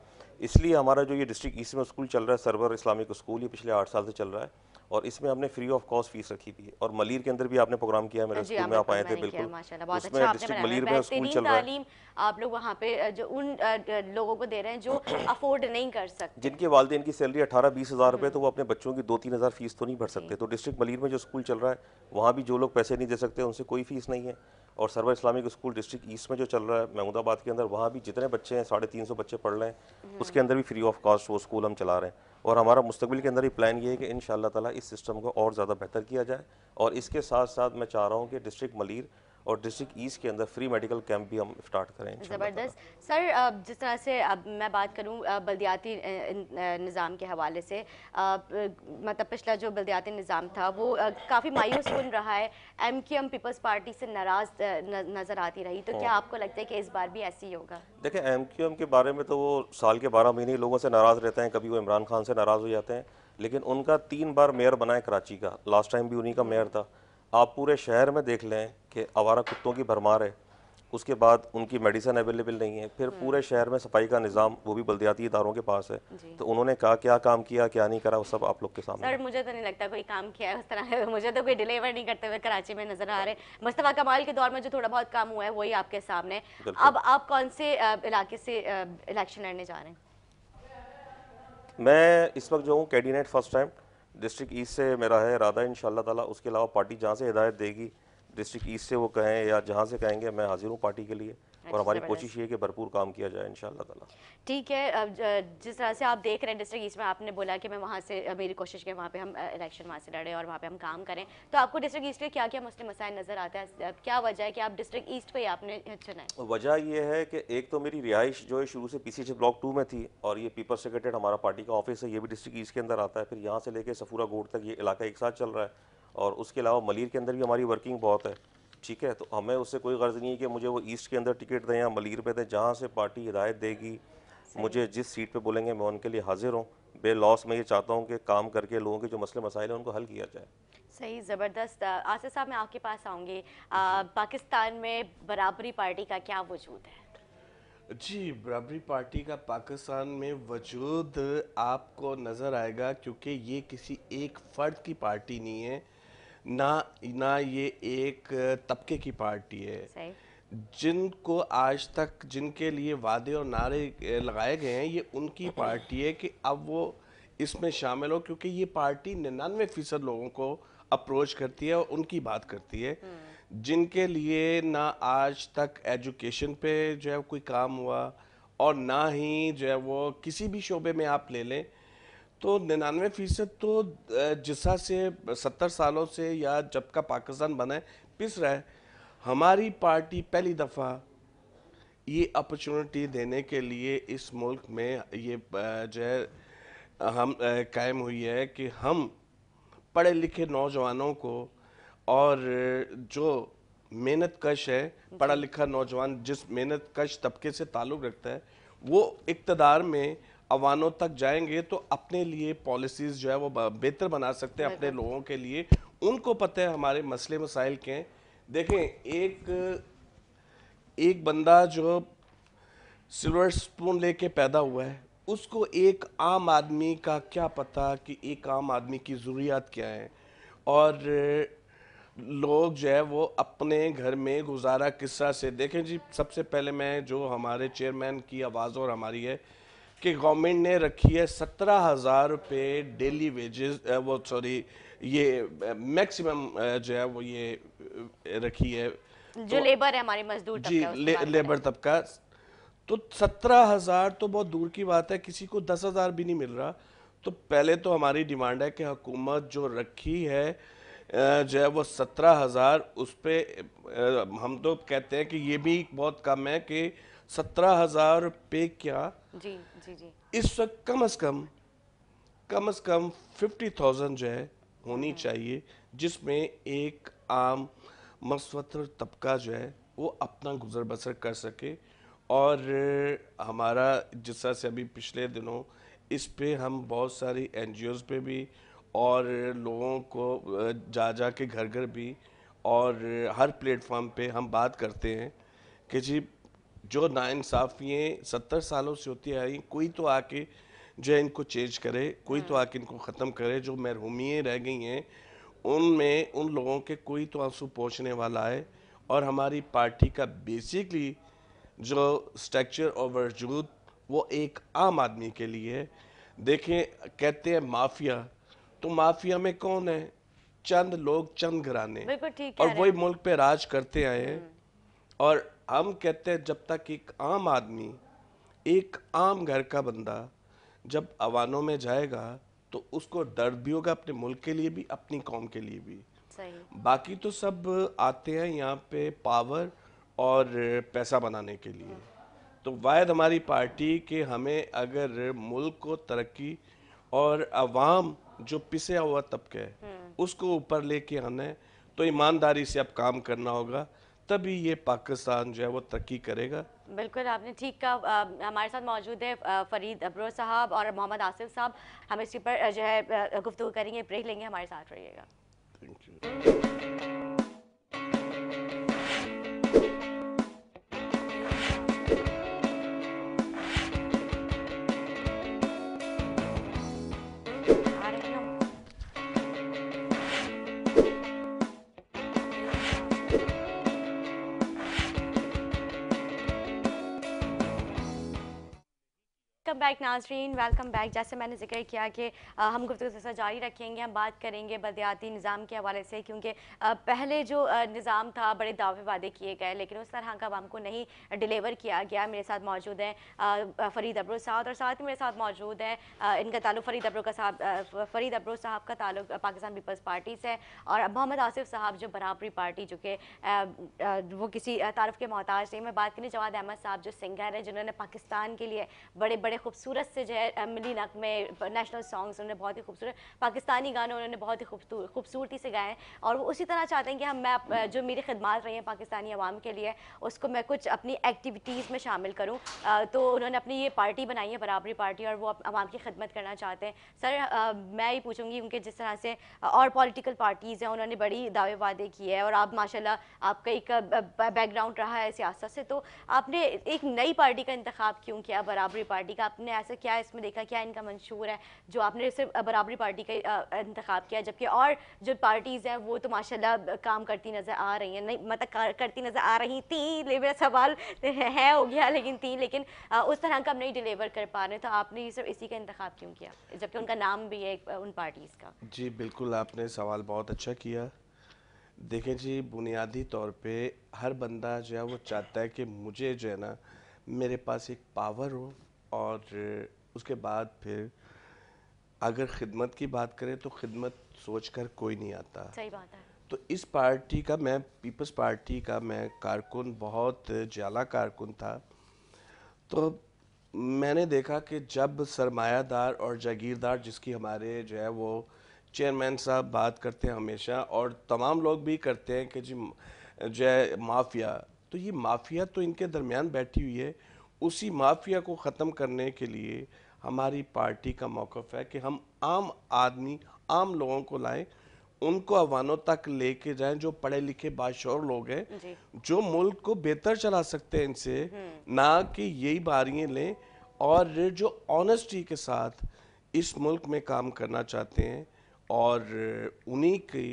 इसलिए हमारा जो ये डिस्ट्रिक्ट ईस्ट में स्कूल चल रहा है सरवर इस्लामिक स्कूल ये पिछले आठ साल से चल रहा है और इसमें हमने फ्री ऑफ कॉस्ट फीस रखी थी और मलिर के अंदर भी आपने प्रोग्राम किया मेरे स्कूल हाँ में आप आए थे बिल्कुल उसमें डिस्ट्रिक्ट अच्छा मलिर में स्कूल चल रहा है आप लोग वहाँ पे जो उन लोगों को दे रहे हैं जो अफोर्ड नहीं कर सकते जिनके वालदेन की सैलरी अठारह बीस हज़ार रुपये हम्म। तो वो अपने बच्चों की दो तीन हज़ार फीस तो नहीं भर सकते तो डिस्ट्रिक्ट मलिर में जो स्कूल चल रहा है वहाँ भी जो लोग पैसे नहीं दे सकते उनसे कोई फीस नहीं है और Sarwar Islamic school district east में जो चल रहा है महमूदाबाद के अंदर वहाँ भी जितने बच्चे हैं साढ़े तीन सौ बच्चे पढ़ रहे हैं हम्म। उसके अंदर भी फ्री ऑफ कॉस्ट वो स्कूल हम चला रहे हैं और हमारा मुस्तबिल के अंदर ही प्लान ये है कि इन ताला इस सिस्टम को और ज़्यादा बेहतर किया जाए और इसके साथ साथ मैं चाह रहा हूँ कि डिस्ट्रिक्ट मलिर और डिस्ट्रिक्ट ईस्ट के अंदर फ्री मेडिकल कैंप भी हम स्टार्ट करें ज़बरदस्त सर जिस तरह से अब मैं बात करूँ बल्दियाती निज़ाम के हवाले से मतलब पिछला जो बल्दियाती निज़ाम था वो काफ़ी मायूस बन रहा है M Q M peoples party से नाराज़ नज़र आती रही तो क्या हाँ। आपको लगता है कि इस बार भी ऐसे ही होगा देखें एम क्यू एम के बारे में तो वो साल के बारह महीने लोगों से नाराज़ रहते हैं कभी वो इमरान खान से नाराज़ हो जाते हैं लेकिन उनका तीन बार मेयर बना है कराची का लास्ट टाइम भी उन्हीं का मेयर था आप पूरे शहर में देख लें कि आवारा कुत्तों की भरमार है उसके बाद उनकी मेडिसन अवेलेबल नहीं है फिर पूरे हम्म। शहर में सफाई का निज़ाम वो भी बल्दियाती इदारों के पास है तो उन्होंने कहा क्या काम किया क्या नहीं करा वो सब आप लोग के सामने सर मुझे तो नहीं लगता कोई काम किया है उस तरह मुझे तो कोई डिलीवर नहीं करते हुए कराची में नजर आ रहे मुस्तफ़ा कमाल के दौर में जो थोड़ा बहुत काम हुआ है वही आपके सामने अब आप कौन से इलाके से इलेक्शन लड़ने जा रहे हैं मैं इस वक्त जो हूँ candidate first time district east से मेरा है इरादा इन ताला उसके अलावा पार्टी जहाँ से हिदायत देगी डिस्ट्रिक्ट ईस्ट से वो कहें या जहाँ से कहेंगे मैं हाजिर हूँ पार्टी के लिए और अच्छा, हमारी कोशिश ये कि भरपूर काम किया जाए इन ठीक है अब जिस तरह से आप देख रहे हैं डिस्ट्रिक्ट ईस्ट में आपने बोला कि मैं वहाँ से मेरी कोशिश के वहाँ पे हम इलेक्शन वहाँ से लड़े और वहाँ पे हम काम करें तो आपको डिस्ट्रिक्ट ईस्ट के क्या क्या मसले मसाइल नज़र आते हैं क्या वजह है कि आप डिस्ट्रिक्ट ईस्ट को ही आपने चुना वजह यह है कि एक तो मेरी रिहाइश जो है शुरू से पी ब्लॉक टू में थी और ये पीपल सेक्रेटेड हमारा पार्टी का ऑफिस है ये भी डिस्ट्रिक्ट ईस्ट के अंदर आता है फिर यहाँ से लेकर सफूरा गोड तक ये इलाका एक साथ चल रहा है और उसके अलावा मलिर के अंदर भी हमारी वर्किंग बहुत है ठीक है तो हमें उससे कोई गर्ज नहीं है कि मुझे वो ईस्ट के अंदर टिकट दें या मलिर पे दें जहाँ से पार्टी हिदायत देगी मुझे जिस सीट पे बोलेंगे मैं उनके लिए हाजिर हूँ बे लॉस में ये चाहता हूँ कि काम करके लोगों के जो मसले मसाइल हैं उनको हल किया जाए सही ज़बरदस्त आसिफ साहब मैं आपके पास आऊँगी पाकिस्तान में बराबरी पार्टी का क्या वजूद है जी बराबरी पार्टी का पाकिस्तान में वजूद आपको नज़र आएगा क्योंकि ये किसी एक फ़र्द की पार्टी नहीं है ना ना ये एक तबके की पार्टी है जिनको आज तक जिनके लिए वादे और नारे लगाए गए हैं ये उनकी पार्टी है कि अब वो इसमें शामिल हो क्योंकि ये पार्टी निन्यानवे फीसद लोगों को अप्रोच करती है और उनकी बात करती है हम्म। जिनके लिए ना आज तक एजुकेशन पे जो है कोई काम हुआ और ना ही जो है वो किसी भी शोबे में आप ले लें तो निन्यानवे फीसद तो जिसा से सत्तर सालों से या जब का पाकिस्तान बना है पिस रहा है हमारी पार्टी पहली दफ़ा ये अपॉर्चुनिटी देने के लिए इस मुल्क में ये जो है हम कायम हुई है कि हम पढ़े लिखे नौजवानों को और जो मेहनत कश है पढ़ा लिखा नौजवान जिस मेहनत कश तबके से ताल्लुक़ रखता है वो इकतदार में अवानों तक जाएंगे तो अपने लिए पॉलिसीज़ जो है वो बेहतर बना सकते हैं अपने लोगों के लिए उनको पता है हमारे मसले मसाइल के देखें एक एक बंदा जो सिल्वर स्पून लेके पैदा हुआ है उसको एक आम आदमी का क्या पता कि एक आम आदमी की ज़रूरियात क्या है और लोग जो है वो अपने घर में गुजारा किस्सा से देखें जी सबसे पहले मैं जो हमारे चेयरमैन की आवाज़ और हमारी है कि गवर्नमेंट ने रखी है सत्रह हज़ार रुपये डेली वेजेस वो सॉरी ये मैक्सिमम जो है वो ये रखी है जो तो, लेबर है हमारे मजदूर जी ले, लेबर तबका तो सत्रह हज़ार तो बहुत दूर की बात है किसी को दस हज़ार भी नहीं मिल रहा तो पहले तो हमारी डिमांड है कि हुकूमत जो रखी है जो है वो सत्रह हज़ार उस पर हम तो कहते हैं कि ये भी बहुत कम है कि सत्रह हज़ार रुपये क्या जी जी जी इस वक्त कम अज कम कम अज कम फिफ्टी थाउजेंड जो है होनी हम्म। चाहिए जिसमें एक आम मस्वतर तबका जो है वो अपना गुजर बसर कर सके और हमारा जिस तरह से अभी पिछले दिनों इस पे हम बहुत सारी एन पे भी और लोगों को जा जा के घर घर भी और हर प्लेटफॉर्म पे हम बात करते हैं कि जी जो नाइंसाफ़ियाँ सत्तर सालों से होती आई कोई तो आके जो है इनको चेंज करे कोई तो आके इनको ख़त्म करे जो महरूमियाँ रह गई हैं उनमें उन लोगों के कोई तो आंसू पहुँचने वाला है और हमारी पार्टी का बेसिकली जो स्ट्रक्चर और वजूद वो एक आम आदमी के लिए है देखें कहते हैं माफिया तो माफिया में कौन है चंद लोग चंद घराने और वही मुल्क पे राज करते आए हैं हम्म। और हम कहते हैं जब तक एक आम आदमी एक आम घर का बंदा जब अवानों में जाएगा तो उसको दर्द भी होगा अपने मुल्क के लिए भी अपनी कौम के लिए भी बाकी तो सब आते हैं यहाँ पे पावर और पैसा बनाने के लिए तो वायद हमारी पार्टी के हमें अगर मुल्क को तरक्की और अवाम जो पिसे हुआ तबके है हम्म। उसको ऊपर लेके आना है तो ईमानदारी से अब काम करना होगा तभी ये पाकिस्तान जो है वो तरक्की करेगा बिल्कुल आपने ठीक कहा हमारे साथ मौजूद है फरीद अब्रो साहब और मोहम्मद आसिफ साहब हम इसी पर जो है गुफ्तु करेंगे ब्रेक लेंगे हमारे साथ रहिएगा थैंक यू बैक नाजरीन वेलकम बैक जैसे मैंने जिक्र किया कि आ, हम गुफ्तु सिलसिला जारी रखेंगे हम बात करेंगे बदयाती निज़ाम के हवाले से क्योंकि पहले जो निज़ाम था बड़े दावे वादे किए गए लेकिन उस तरह का हमको को नहीं डिलीवर किया गया मेरे साथ मौजूद हैं फ़रीद अब्रो साहब और साथ ही मेरे साथ मौजूद हैं इनका ताल्लुक फ़रीद अब्रो का साहब फ़रीद अब्रो साहब का ताल्लुक पाकिस्तान पीपल्स पार्टी से और मोहम्मद आसिफ साहब जो बराबरी पार्टी जो कि वो किसी तारफ़ के मोहताज नहीं मैं बात करनी जवाद अहमद साहब जो सिंगर हैं जिन्होंने पाकिस्तान के लिए बड़े बड़े खूबसूरत से जो है मिली नक में नेशनल सॉन्ग्स उन्होंने बहुत ही खूबसूरत पाकिस्तानी गाने उन्होंने बहुत ही खूबसूरती से गाए हैं और वो उसी तरह चाहते हैं कि हम मैं जो मेरी खदमात रही हैं पाकिस्तानी आवाम के लिए उसको मैं कुछ अपनी एक्टिविटीज़ में शामिल करूँ तो उन्होंने अपनी ये पार्टी बनाई है बराबरी पार्टी और वो आवाम की खदमत करना चाहते हैं सर मैं ये पूछूँगी उनके जिस तरह से और पॉलिटिकल पार्टीज़ हैं उन्होंने बड़ी दावे वादे किए हैं और आप माशाल्लाह आपका एक बैकग्राउंड रहा है सियासत से तो आपने एक नई पार्टी का इंतखब क्यों किया बराबरी पार्टी का आपने आपने ऐसा क्या इसमें देखा क्या इनका मंशूर है जो आपने सिर्फ बराबरी पार्टी का इंतखब किया जबकि और जो पार्टीज़ हैं वो तो माशा काम करती नज़र आ रही हैं नहीं मतलब करती नज़र आ रही थी मेरा सवाल है हो गया लेकिन थी लेकिन उस तरह का हम नहीं डिलीवर कर पा रहे तो आपने सिर्फ इसी का इंतखब क्यों किया जबकि उनका नाम भी है उन पार्टीज़ का जी बिल्कुल आपने सवाल बहुत अच्छा किया देखें जी बुनियादी तौर पे हर बंदा जो है वो चाहता है कि मुझे जो है ना मेरे पास एक पावर हो और उसके बाद फिर अगर खिदमत की बात करें तो खिदमत सोच कर कोई नहीं आता सही बात है तो इस पार्टी का मैं पीपल्स पार्टी का मैं कारकुन बहुत ज्याला कारकुन था तो मैंने देखा कि जब सरमायादार और जागीरदार जिसकी हमारे जो है वो चेयरमैन साहब बात करते हैं हमेशा और तमाम लोग भी करते हैं कि जी जो है माफिया तो ये माफिया तो इनके दरमियान बैठी हुई है उसी माफिया को ख़त्म करने के लिए हमारी पार्टी का मौक़ है कि हम आम आदमी आम लोगों को लाएं उनको अवानों तक लेके जाएं जो पढ़े लिखे बाशोर लोग हैं जो मुल्क को बेहतर चला सकते हैं इनसे हम्म। ना कि यही बारियाँ लें और जो ऑनेस्टी के साथ इस मुल्क में काम करना चाहते हैं और उन्हीं की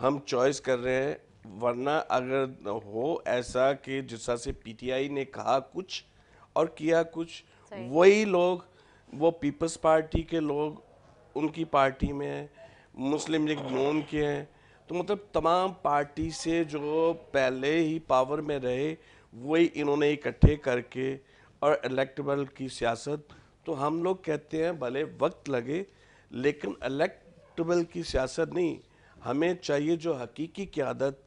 हम चॉइस कर रहे हैं वरना अगर हो ऐसा कि जिस तरह से पीटीआई ने कहा कुछ और किया कुछ वही लोग वो पीपल्स पार्टी के लोग उनकी पार्टी में है मुस्लिम लीग नोन के हैं तो मतलब तमाम पार्टी से जो पहले ही पावर में रहे वही इन्होंने इकट्ठे करके और इलेक्टबल की सियासत तो हम लोग कहते हैं भले वक्त लगे लेकिन इलेक्टबल की सियासत नहीं हमें चाहिए जो हकीकी क्यादत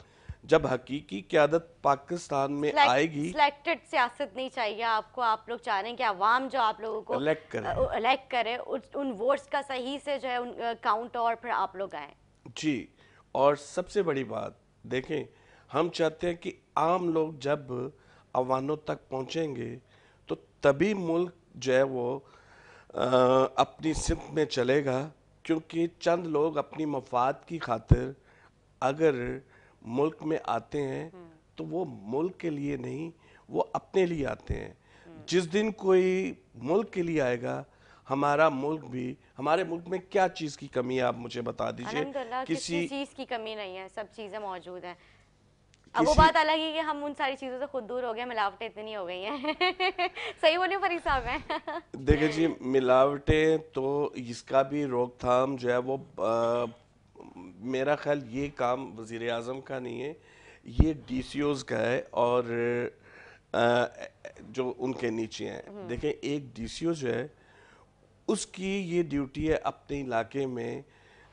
जब हकीकी क्यादत पाकिस्तान में Select, आएगी सिलेक्टेड सियासत नहीं चाहिए आपको आप लोग चाह रहे हैं कि आवाम जो आप लोगों को इलेक्ट करें इलेक्ट करें उन वोट्स का सही से जो है उन काउंट और फिर आप लोग आए जी और सबसे बड़ी बात देखें हम चाहते हैं कि आम लोग जब अवानों तक पहुंचेंगे तो तभी मुल्क जो है वो आ, अपनी सिंत में चलेगा क्योंकि चंद लोग अपनी मफाद की खातिर अगर मुल्क में आते हैं तो वो मुल्क के लिए नहीं वो अपने लिए आते हैं जिस दिन कोई मुल्क के लिए आएगा हमारा मुल्क भी हमारे मुल्क में क्या चीज़ की कमी है आप मुझे बता दीजिए किसी चीज़ की कमी नहीं है सब चीज़ें मौजूद हैं अब वो बात अलग है कि हम उन सारी चीज़ों से खुद दूर हो गए मिलावटें इतनी हो गई हैं सही बोले फरी साहब है देखिए जी मिलावटें तो इसका भी रोकथाम जो है वो मेरा ख्याल ये काम वज़ी अजम का नहीं है ये डी सी ओज़ का है और आ, जो उनके नीचे हैं हम्म। देखें एक डी सी ओ जो है उसकी ये ड्यूटी है अपने इलाके में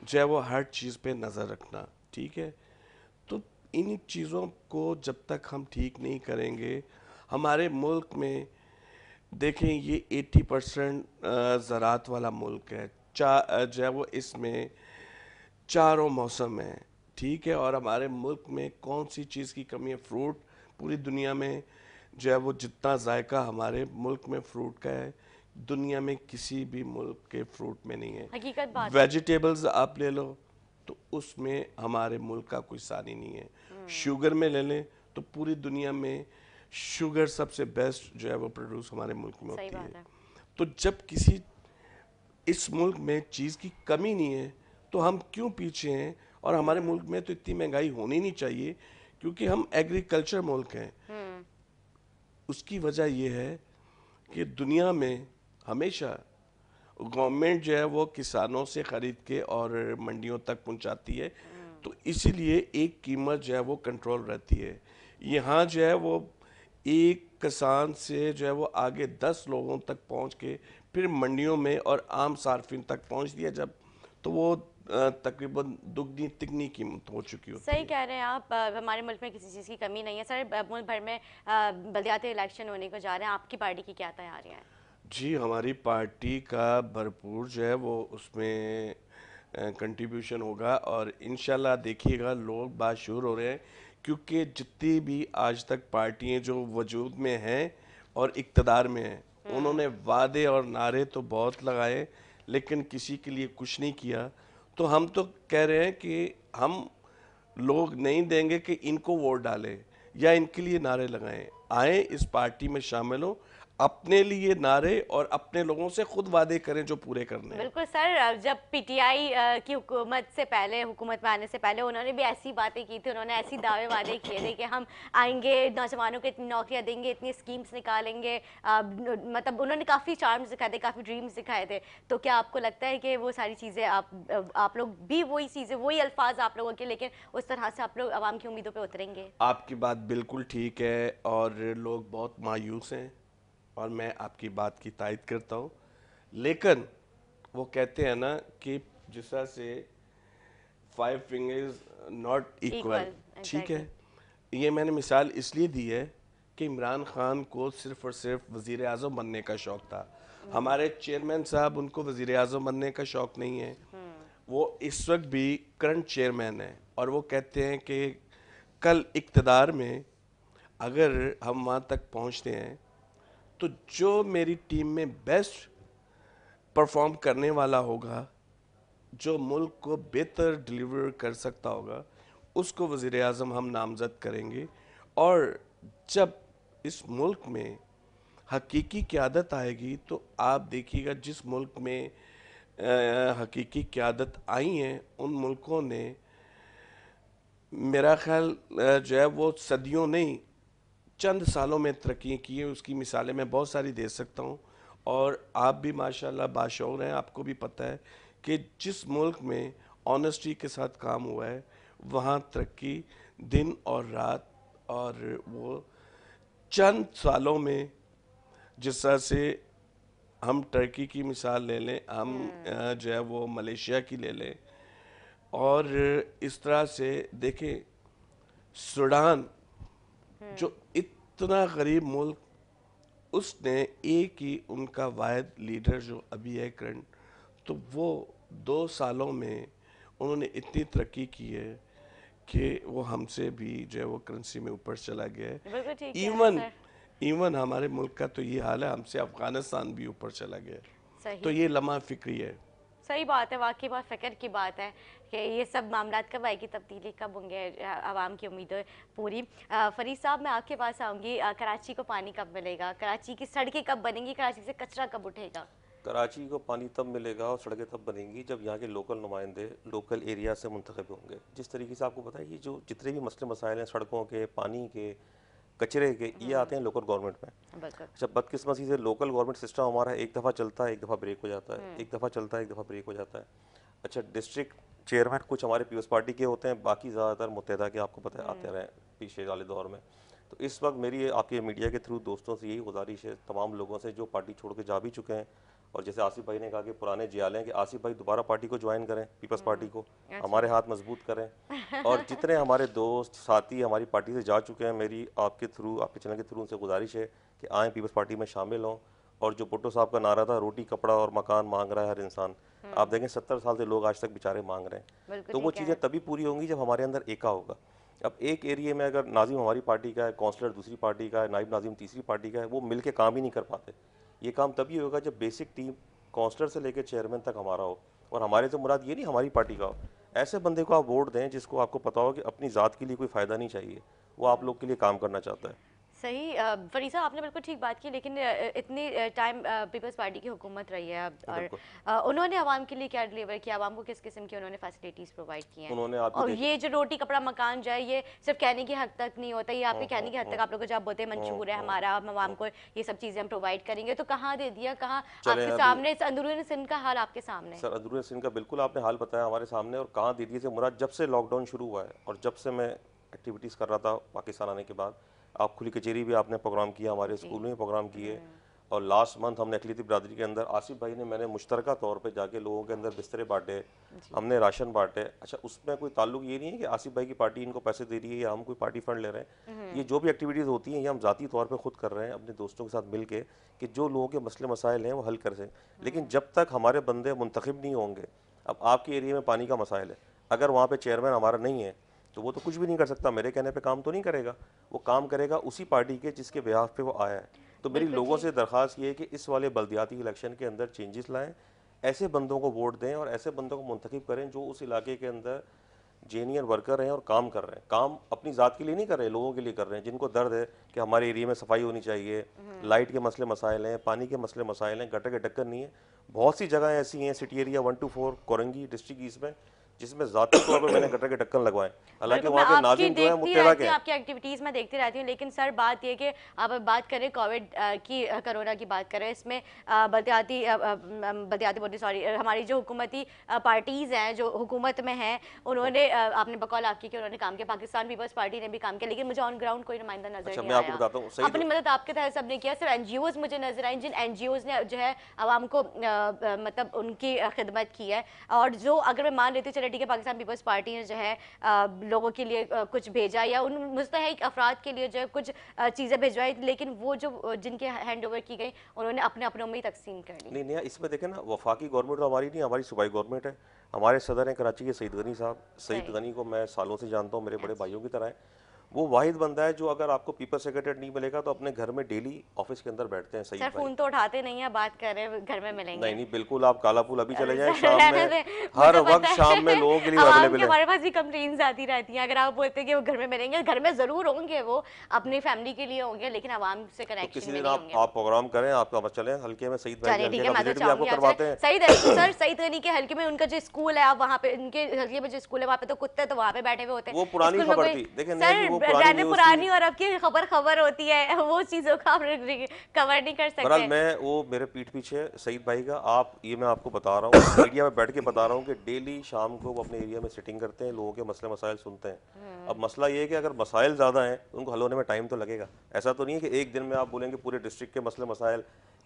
जो है वो हर चीज़ पे नज़र रखना ठीक है तो इन चीज़ों को जब तक हम ठीक नहीं करेंगे हमारे मुल्क में देखें ये 80 परसेंट ज़रात वाला मुल्क है चा जो है वो इसमें चारों मौसम है ठीक है और हमारे मुल्क में कौन सी चीज़ की कमी है फ्रूट पूरी दुनिया में जो है वो जितना जायका हमारे मुल्क में फ्रूट का है दुनिया में किसी भी मुल्क के फ्रूट में नहीं है हकीकत बात वेजिटेबल्स आप ले लो तो उसमें हमारे मुल्क का कोई सानी नहीं है हम्म। शुगर में ले लें तो पूरी दुनिया में शुगर सबसे बेस्ट जो है वो प्रोड्यूस हमारे मुल्क में होती है।, है तो जब किसी इस मुल्क में चीज़ की कमी नहीं है तो हम क्यों पीछे हैं और हमारे मुल्क में तो इतनी महंगाई होनी नहीं चाहिए क्योंकि हम एग्रीकल्चर मुल्क हैं हम्म। उसकी वजह यह है कि दुनिया में हमेशा गवर्नमेंट जो है वो किसानों से ख़रीद के और मंडियों तक पहुंचाती है हम्म। तो इसीलिए एक कीमत जो है वो कंट्रोल रहती है यहाँ जो है वो एक किसान से जो है वो आगे दस लोगों तक पहुंच के फिर मंडियों में और आम सार्फिन तक पहुंच दिया जब तो वो तकरीबन दुगनी तिगनी कीमत हो चुकी होती सही है। कह रहे हैं आप हमारे मुल्क में किसी चीज़ की कमी नहीं है सर मुल्क भर में बलियाती इलेक्शन होने को जा रहे हैं आपकी पार्टी की क्या तैयारियाँ हैं जी हमारी पार्टी का भरपूर जो है वो उसमें कंट्रीब्यूशन होगा और इन देखिएगा लोग बाशूर हो रहे हैं क्योंकि जितनी भी आज तक पार्टियाँ जो वजूद में हैं और इकतदार में हैं हम्म। उन्होंने वादे और नारे तो बहुत लगाए लेकिन किसी के लिए कुछ नहीं किया तो हम तो कह रहे हैं कि हम लोग नहीं देंगे कि इनको वोट डालें या इनके लिए नारे लगाएं आए इस पार्टी में शामिल हों अपने लिए नारे और अपने लोगों से खुद वादे करें जो पूरे करने बिल्कुल सर जब पीटीआई की हुकूमत से पहले हुकूमत में आने से पहले उन्होंने भी ऐसी बातें की थी उन्होंने ऐसी दावे वादे किए थे कि हम आएंगे नौजवानों को इतनी नौकरियां देंगे इतनी स्कीम्स निकालेंगे आ, मतलब उन्होंने काफ़ी चार्म्स दिखाए थे काफ़ी ड्रीम्स दिखाए थे तो क्या आपको लगता है कि वो सारी चीज़ें आप आप लोग भी वही चीज़ें वही अल्फाज आप लोगों के लेकिन उस तरह से आप लोग आवाम की उम्मीदों पर उतरेंगे आपकी बात बिल्कुल ठीक है और लोग बहुत मायूस हैं और मैं आपकी बात की तायद करता हूँ लेकिन वो कहते हैं ना कि जिस तरह से फाइव फिंगर्स नॉट इक्वल ठीक है ये मैंने मिसाल इसलिए दी है कि इमरान खान को सिर्फ और सिर्फ वज़ी अजम बनने का शौक़ था हम्म। हमारे चेयरमैन साहब उनको वज़ी अजम बनने का शौक़ नहीं है हम्म। वो इस वक्त भी करंट चेयरमैन है और वो कहते हैं कि कल इकतदार में अगर हम वहाँ तक पहुँचते हैं तो जो मेरी टीम में बेस्ट परफॉर्म करने वाला होगा जो मुल्क को बेहतर डिलीवर कर सकता होगा उसको वज़ी अजम हम नामज़द करेंगे और जब इस मुल्क में हकीकी क्यादत आएगी तो आप देखिएगा जिस मुल्क में आ, हकीकी क्यादत आई हैं उन मुल्कों ने मेरा ख्याल जो है वो सदियों नहीं चंद सालों में तरक्की की है उसकी मिसालें मैं बहुत सारी दे सकता हूँ और आप भी माशाल्लाह बाशौर हैं आपको भी पता है कि जिस मुल्क में ऑनेस्टी के साथ काम हुआ है वहाँ तरक्की दिन और रात और वो चंद सालों में जिस तरह से हम टर्की की मिसाल ले लें हम हम्म। जो है वो मलेशिया की ले लें और इस तरह से देखें सूडान जो हम्म। इतना गरीब मुल्क उसने एक ही उनका वायद लीडर जो अभी है करंट तो वो दो सालों में उन्होंने इतनी तरक्की की है कि वो हमसे भी जो है वो करेंसी में ऊपर चला गया है इवन इवन हमारे मुल्क का तो ये हाल है हमसे अफगानिस्तान भी ऊपर चला गया है तो ये लम्हा फिक्री है सही बात है वाकई बहुत फ़िक्र की बात है कि ये सब मामला कब आएगी तब्दीली कब होंगे आवाम की उम्मीदें पूरी फरीद साहब मैं आपके पास आऊँगी कराची को पानी कब मिलेगा कराची की सड़कें कब बनेंगी कराची से कचरा कब उठेगा कराची को पानी तब मिलेगा और सड़कें तब बनेंगी जब यहाँ के लोकल नुमाइंदे लोकल एरिया से मुंतब होंगे जिस तरीके से आपको पता है ये जो जितने भी मसले मसाइल हैं सड़कों के पानी के कचरे के ये हम्म। आते हैं लोकल गवर्नमेंट में अच्छा बदकिस्मती से लोकल गवर्नमेंट सिस्टम हमारा एक दफ़ा चलता है एक दफ़ा ब्रेक हो जाता है हम्म। एक दफ़ा चलता है एक दफ़ा ब्रेक हो जाता है अच्छा डिस्ट्रिक्ट चेयरमैन कुछ हमारे पीपल्स पार्टी के होते हैं बाकी ज़्यादातर मुतहदा के आपको पता आते हम्म। रहे पीछे वाले दौर में तो इस वक्त मेरी आपके मीडिया के थ्रू दोस्तों से यही गुजारिश है तमाम लोगों से जो पार्टी छोड़ के जा भी चुके हैं और जैसे आसिफ भाई ने कहा कि पुराने जियाले हैं कि आसिफ भाई दोबारा पार्टी को ज्वाइन करें पीपल्स हम्म। पार्टी को अच्छा। हमारे हाथ मजबूत करें और जितने हमारे दोस्त साथी हमारी पार्टी से जा चुके हैं मेरी आपके थ्रू आपके चैनल के थ्रू उनसे गुजारिश है कि आएँ पीपल्स पार्टी में शामिल हों और जो भुट्टो साहब का नारा था रोटी कपड़ा और मकान मांग रहा है हर इंसान हम्म। आप देखें सत्तर साल से लोग आज तक बेचारे मांग रहे हैं तो वो चीज़ें तभी पूरी होंगी जब हमारे अंदर एका होगा अब एक एरिए में अगर नाजिम हमारी पार्टी का है काउंसलर दूसरी पार्टी का है नाइब नाजिम तीसरी पार्टी का है वो मिलकर काम ही नहीं कर पाते ये काम तभी होगा जब बेसिक टीम काउंसलर से लेकर चेयरमैन तक हमारा हो और हमारे से मुराद ये नहीं हमारी पार्टी का हो ऐसे बंदे को आप वोट दें जिसको आपको पता हो कि अपनी ज़ात के लिए कोई फ़ायदा नहीं चाहिए वो आप लोग के लिए काम करना चाहता है सही फरीसा आपने बिल्कुल ठीक बात की लेकिन इतनी टाइम पीपल्स पार्टी की हुकूमत रही है अब और उन्होंने आवाम के लिए क्या डिलीवर किया आवाम को किस किस्म की उन्होंने फैसिलिटीज़ प्रोवाइड की हैं और ये जो रोटी कपड़ा मकान जाए ये सिर्फ कहने की हद तक नहीं होता ये आपके हाँ, कहने के हाँ, हद हाँ। तक आप लोगों को जब बोते मंशूर है हमारा हम आवाम को ये सब चीज़ें हम प्रोवाइड करेंगे तो कहाँ दे दिया कहाँ आपके सामने अंदरून सिंह का हाल आपके सामने सर अंदरून सिंह का बिल्कुल आपने हाल बताया हमारे सामने और कहाँ दे दिए मुराद जब से लॉकडाउन शुरू हुआ है और जब से मैं एक्टिविटीज़ कर रहा था पाकिस्तान आने के बाद आप खुली कचेरी भी आपने प्रोग्राम किया हमारे स्कूल में प्रोग्राम किए हम्म। और लास्ट मंथ हमने थी बरदरी के अंदर आसिफ भाई ने मैंने मुश्तरक तौर पे जाके लोगों के अंदर बिस्तरे बांटे हमने राशन बांटे अच्छा उसमें कोई ताल्लुक ये नहीं है कि आसिफ भाई की पार्टी इनको पैसे दे रही है या हम कोई पार्टी फंड ले रहे हैं हम्म। ये जो भी एक्टिविटीज़ होती हैं ये हम ज़ाती तौर पर खुद कर रहे हैं अपने दोस्तों के साथ मिल के कि जो लोगों के मसले मसाइल हैं वो हल कर सकें लेकिन हम्म। जब तक हमारे बंदे मुंतखब नहीं होंगे अब आपके एरिए में पानी का मसाइल है अगर वहाँ पर चेयरमैन हमारा नहीं है तो वो तो कुछ भी नहीं कर सकता मेरे कहने पे काम तो नहीं करेगा वो काम करेगा उसी पार्टी के जिसके बिहाफ पे वो आया है तो मेरी लोगों से दरख्वास्त ये है कि इस वाले बल्दियाती इलेक्शन के अंदर चेंजेस लाएँ ऐसे बंदों को वोट दें और ऐसे बंदों को मंतखब करें जो उस इलाके के अंदर जेनियर वर्कर हैं और काम कर रहे हैं काम अपनी ज़ात के लिए नहीं कर रहे लोगों के लिए कर रहे हैं जिनको दर्द है कि हमारे एरिए में सफाई होनी चाहिए लाइट हम्म। के मसले मसाइल हैं पानी के मसले मसाइल हैं गटर के टक्कर नहीं है बहुत सी जगहें ऐसी हैं city area one two four Korangi district east में जिसमें जाती तौर पर मैंने गटर के ढक्कन लगवाए हालांकि तो वहाँ के नाजिम जो है मुबतला के आपकी एक्टिविटीज़ में देखती रहती हूँ लेकिन सर बात यह कि आप बात करें कोविड की कोरोना की बात करें इसमें बलदयाती बलदयाती बोलती सॉरी हमारी जो हुकूमती पार्टीज़ हैं जो हुकूमत में हैं उन्होंने आपने बकौल आपकी कि उन्होंने काम किया पाकिस्तान पीपल्स पार्टी ने भी काम किया लेकिन मुझे ऑन ग्राउंड कोई नुमाइंदा नजर अच्छा, नहीं आया अपनी तो मदद आपके तहत सबने किया सिर्फ एन मुझे नजर आई जिन एन ने जो है आवाम को मतलब उनकी खिदमत की है और जो अगर मैं मान लेती चले चले के पाकिस्तान पीपल्स पार्टी ने जो है आ, लोगों के लिए आ, कुछ भेजा या उन मुस्तक अफराद के लिए जो है कुछ चीज़ें भिजवाई लेकिन वो जो जिनके हैंड ओवर की गई उन्होंने अपने अपनों में ही तकसीम कर ली नहीं नहीं इसमें देखें ना वफाकी गवर्नमेंट तो हमारी नहीं हमारी सूबाई गवर्नमेंट है हमारे सदर हैं कराची के सईद गनी साहब सईद गनी को मैं सालों से जानता हूँ मेरे बड़े भाइयों की तरह है वो वाहिद बंदा है जो अगर आपको पीपल सेक्रेटरी नहीं मिलेगा तो अपने घर में डेली ऑफिस के अंदर बैठते हैं सही सर फोन तो उठाते नहीं है बात कर रहे हैं घर में मिलेंगे नहीं नहीं बिल्कुल आप कालापुल अभी चले जाएं तो शाम में हर वक्त शाम में लोगों के लिए अवेलेबल है हमारे पास भी कंप्लेन आती रहती हैं अगर आप बोलते हैं कि वो घर में मिलेंगे घर में जरूर होंगे वो अपनी फैमिली के लिए होंगे लेकिन आवाम से कनेक्ट तो किसी दिन आप प्रोग्राम करें आपका आप चले हल्के में सही तो आपको करवाते हैं सईद सर सही तरीके के हल्के में उनका जो स्कूल है आप वहाँ पे उनके हल्के में जो स्कूल है वहाँ पे तो कुत्ते तो वहाँ पे बैठे हुए होते हैं वो पुरानी खबर थी देखिए पुरानी, पुरानी और अब की खबर खबर होती है वो चीज़ों का आप कवर नहीं कर सकते मैं वो मेरे पीठ पीछे सईद भाई का आप ये मैं आपको बता रहा हूँ मीडिया में बैठ के बता रहा हूँ कि डेली शाम को वो अपने एरिया में सिटिंग करते हैं लोगों के मसले मसाइल सुनते हैं हम्म। अब मसला ये है कि अगर मसाइल ज़्यादा हैं उनको हल होने में टाइम तो लगेगा ऐसा तो नहीं है कि एक दिन में आप बोलेंगे पूरे डिस्ट्रिक्ट के मसले मसाइल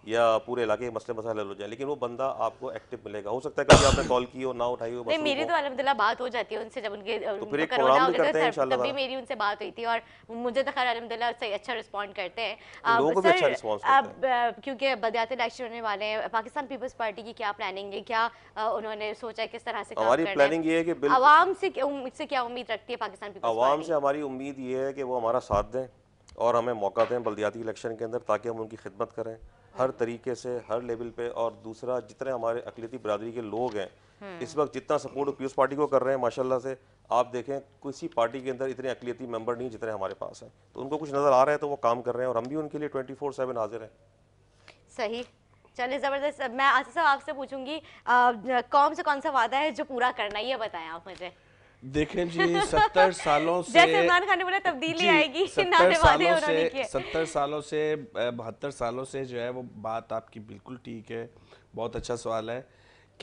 या पूरे इलाके के मसले मसाले हो जाए लेकिन वो बंदा आपको एक्टिव मिलेगा हो सकता है कभी आपने कॉल की हो ना उठाई हो नहीं मेरी तो अलहमदिल्ला बात हो जाती है उनसे जब उनके तो फिर एक प्रोग्राम भी करते हैं इंशाल्लाह तभी मेरी उनसे बात हुई थी और मुझे तो खैर अलहमदिल्ला सही अच्छा रिस्पॉन्ड करते हैं लोगों को भी अच्छा रिस्पॉन्स अब क्योंकि बदयात इलेक्शन होने वाले हैं पाकिस्तान पीपल्स पार्टी की क्या प्लानिंग है क्या उन्होंने सोचा किस तरह से हमारी प्लानिंग ये है कि आवाम से से क्या उम्मीद रखती है पाकिस्तान पीपल्स आवाम से हमारी उम्मीद ये है कि वो हमारा साथ दें और हमें मौका दें बल्दियाती इलेक्शन के अंदर ताकि हम उनकी खिदमत करें हर तरीके से हर लेवल पे और दूसरा जितने हमारे अकलीती बरदरी के लोग हैं हम्म। इस वक्त जितना सपोर्ट पीयूष पार्टी को कर रहे हैं माशाल्लाह से आप देखें किसी पार्टी के अंदर इतने अकलीती मेंबर नहीं जितने हमारे पास हैं तो उनको कुछ नज़र आ रहा है तो वो काम कर रहे हैं और हम भी उनके लिए ट्वेंटी फोर सेवन हाजिर हैं सही चलिए ज़बरदस्त मैं आसिफ साहब आपसे पूछूंगी कौन सा कौन सा वादा है जो पूरा करना ये बताएं आप मुझे देखें जी सत्तर सालों से जैसे इमरान खान ने बोला तब्दीली आएगी सत्तर सालों से सत्तर सालों से बहत्तर सालों से जो है वो बात आपकी बिल्कुल ठीक है बहुत अच्छा सवाल है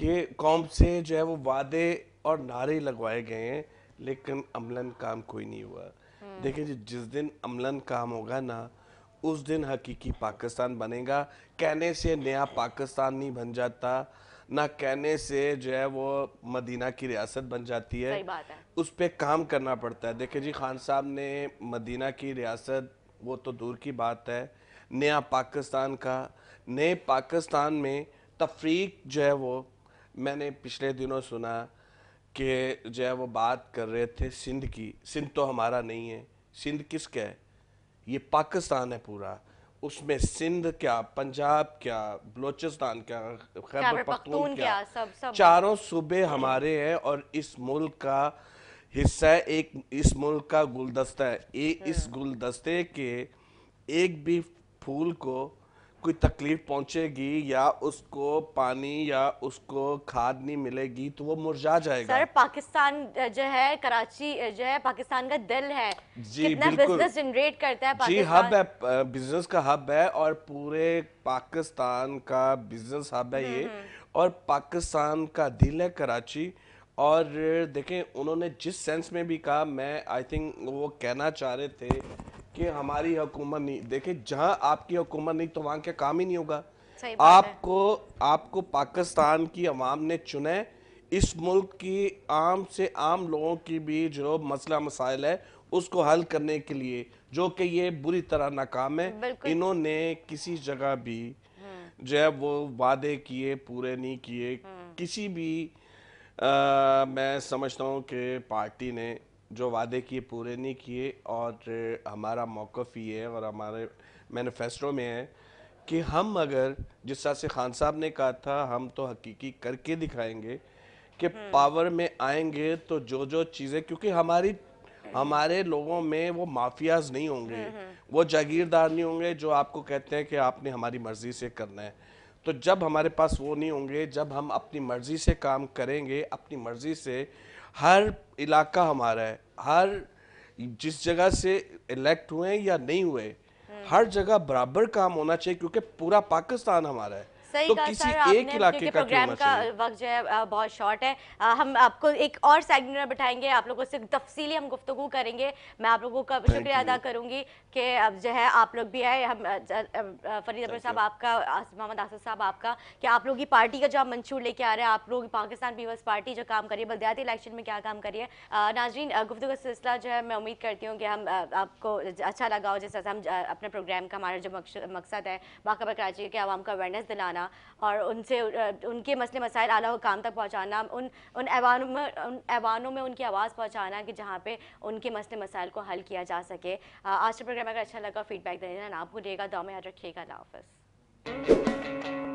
कि कौम से जो है वो वादे और नारे लगवाए गए हैं लेकिन अमलन काम कोई नहीं हुआ हम्म। देखें जी जिस दिन अमलन काम होगा ना उस दिन हकीकी पाकिस्तान बनेगा कहने से नया पाकिस्तान नहीं बन जाता ना कहने से जो है वो मदीना की रियासत बन जाती है, सही बात है। उस पर काम करना पड़ता है देखिए जी खान साहब ने मदीना की रियासत वो तो दूर की बात है नया पाकिस्तान का नए पाकिस्तान में तफरीक जो है वो मैंने पिछले दिनों सुना कि जो है वो बात कर रहे थे सिंध की सिंध तो हमारा नहीं है सिंध किसका है ये पाकिस्तान है पूरा उसमें सिंध क्या पंजाब क्या बलोचिस्तान क्या खैबर पख्तून क्या सब, सब चारों सूबे हमारे हैं और इस मुल्क का हिस्सा है एक इस मुल्क का गुलदस्ता है ए, इस हाँ। गुलदस्ते के एक भी फूल को कोई तकलीफ पहुंचेगी या उसको पानी या उसको खाद नहीं मिलेगी तो वो मुरझा जाएगा सर पाकिस्तान जो है कराची जो है पाकिस्तान का दिल है जी बिजनेस जनरेट करता है जी हब है बिजनेस का हब है और पूरे पाकिस्तान का बिजनेस हब है ये हम्म, हम्म। और पाकिस्तान का दिल है कराची और देखें उन्होंने जिस सेंस में भी कहा मैं आई थिंक वो कहना चाह रहे थे कि हमारी हुकूमत नहीं देखे जहां आपकी हुकूमत नहीं तो वहां के काम ही नहीं होगा आपको आपको पाकिस्तान की अवाम ने चुने इस मुल्क की आम से आम लोगों की भी जो मसला मसाइल है उसको हल करने के लिए जो कि ये बुरी तरह नाकाम है इन्होंने किसी जगह भी हम्म। जो है वो वादे किए पूरे नहीं किए हम्म। किसी भी आ, मैं समझता हूँ कि पार्टी ने जो वादे किए पूरे नहीं किए और हमारा मौक़ ये है और हमारे मैनिफेस्टो में है कि हम अगर जिस तरह से खान साहब ने कहा था हम तो हकीकी करके दिखाएंगे कि पावर हम्म। में आएंगे तो जो जो चीज़ें क्योंकि हमारी हमारे लोगों में वो माफियाज नहीं होंगे हम्म, हम्म। वो जागीरदार नहीं होंगे जो आपको कहते हैं कि आपने हमारी मर्जी से करना है तो जब हमारे पास वो नहीं होंगे जब हम अपनी मर्जी से काम करेंगे अपनी मर्जी से हर इलाका हमारा है हर जिस जगह से इलेक्ट हुए या नहीं हुए हम्म। हर जगह बराबर काम होना चाहिए क्योंकि पूरा पाकिस्तान हमारा है सही तो कहा सर आपने के प्रोग्राम का वक्त जो है बहुत शॉर्ट है हम आपको एक और सेगमेंट में बैठाएंगे आप लोगों से तफसी हम गुफ्तु करेंगे मैं आप लोगों का शुक्रिया अदा करूँगी कि अब जो है आप लोग भी आए हम फरीद अबर साहब आपका मोहम्मद आसिफ साहब आपका कि आप लोग की पार्टी का जो आप मंशूर लेके आ रहे हैं आप लोग पाकिस्तान पीपल्स पार्टी जो काम करिए बलदयाती इलेक्शन में क्या काम करिए नाजरीन गुफ्तु का सिलसिला जो है मैं उम्मीद करती हूँ कि हम आपको अच्छा लगा हो जैसे हम अपने प्रोग्राम का हमारा जो मकसद है बाकबर कराची के आवाम का अवेयरनेस दिलाना करना और उनसे उनके मसले मसाइल आला हुकाम तक पहुँचाना उन उन ऐवानों में उन ऐवानों में उनकी आवाज़ पहुँचाना कि जहाँ पर उनके मसले मसाइल को हल किया जा सके आज का प्रोग्राम अगर अच्छा लगा फीडबैक देना ना भूलिएगा दो में याद रखिएगा अल्लाह हाफ़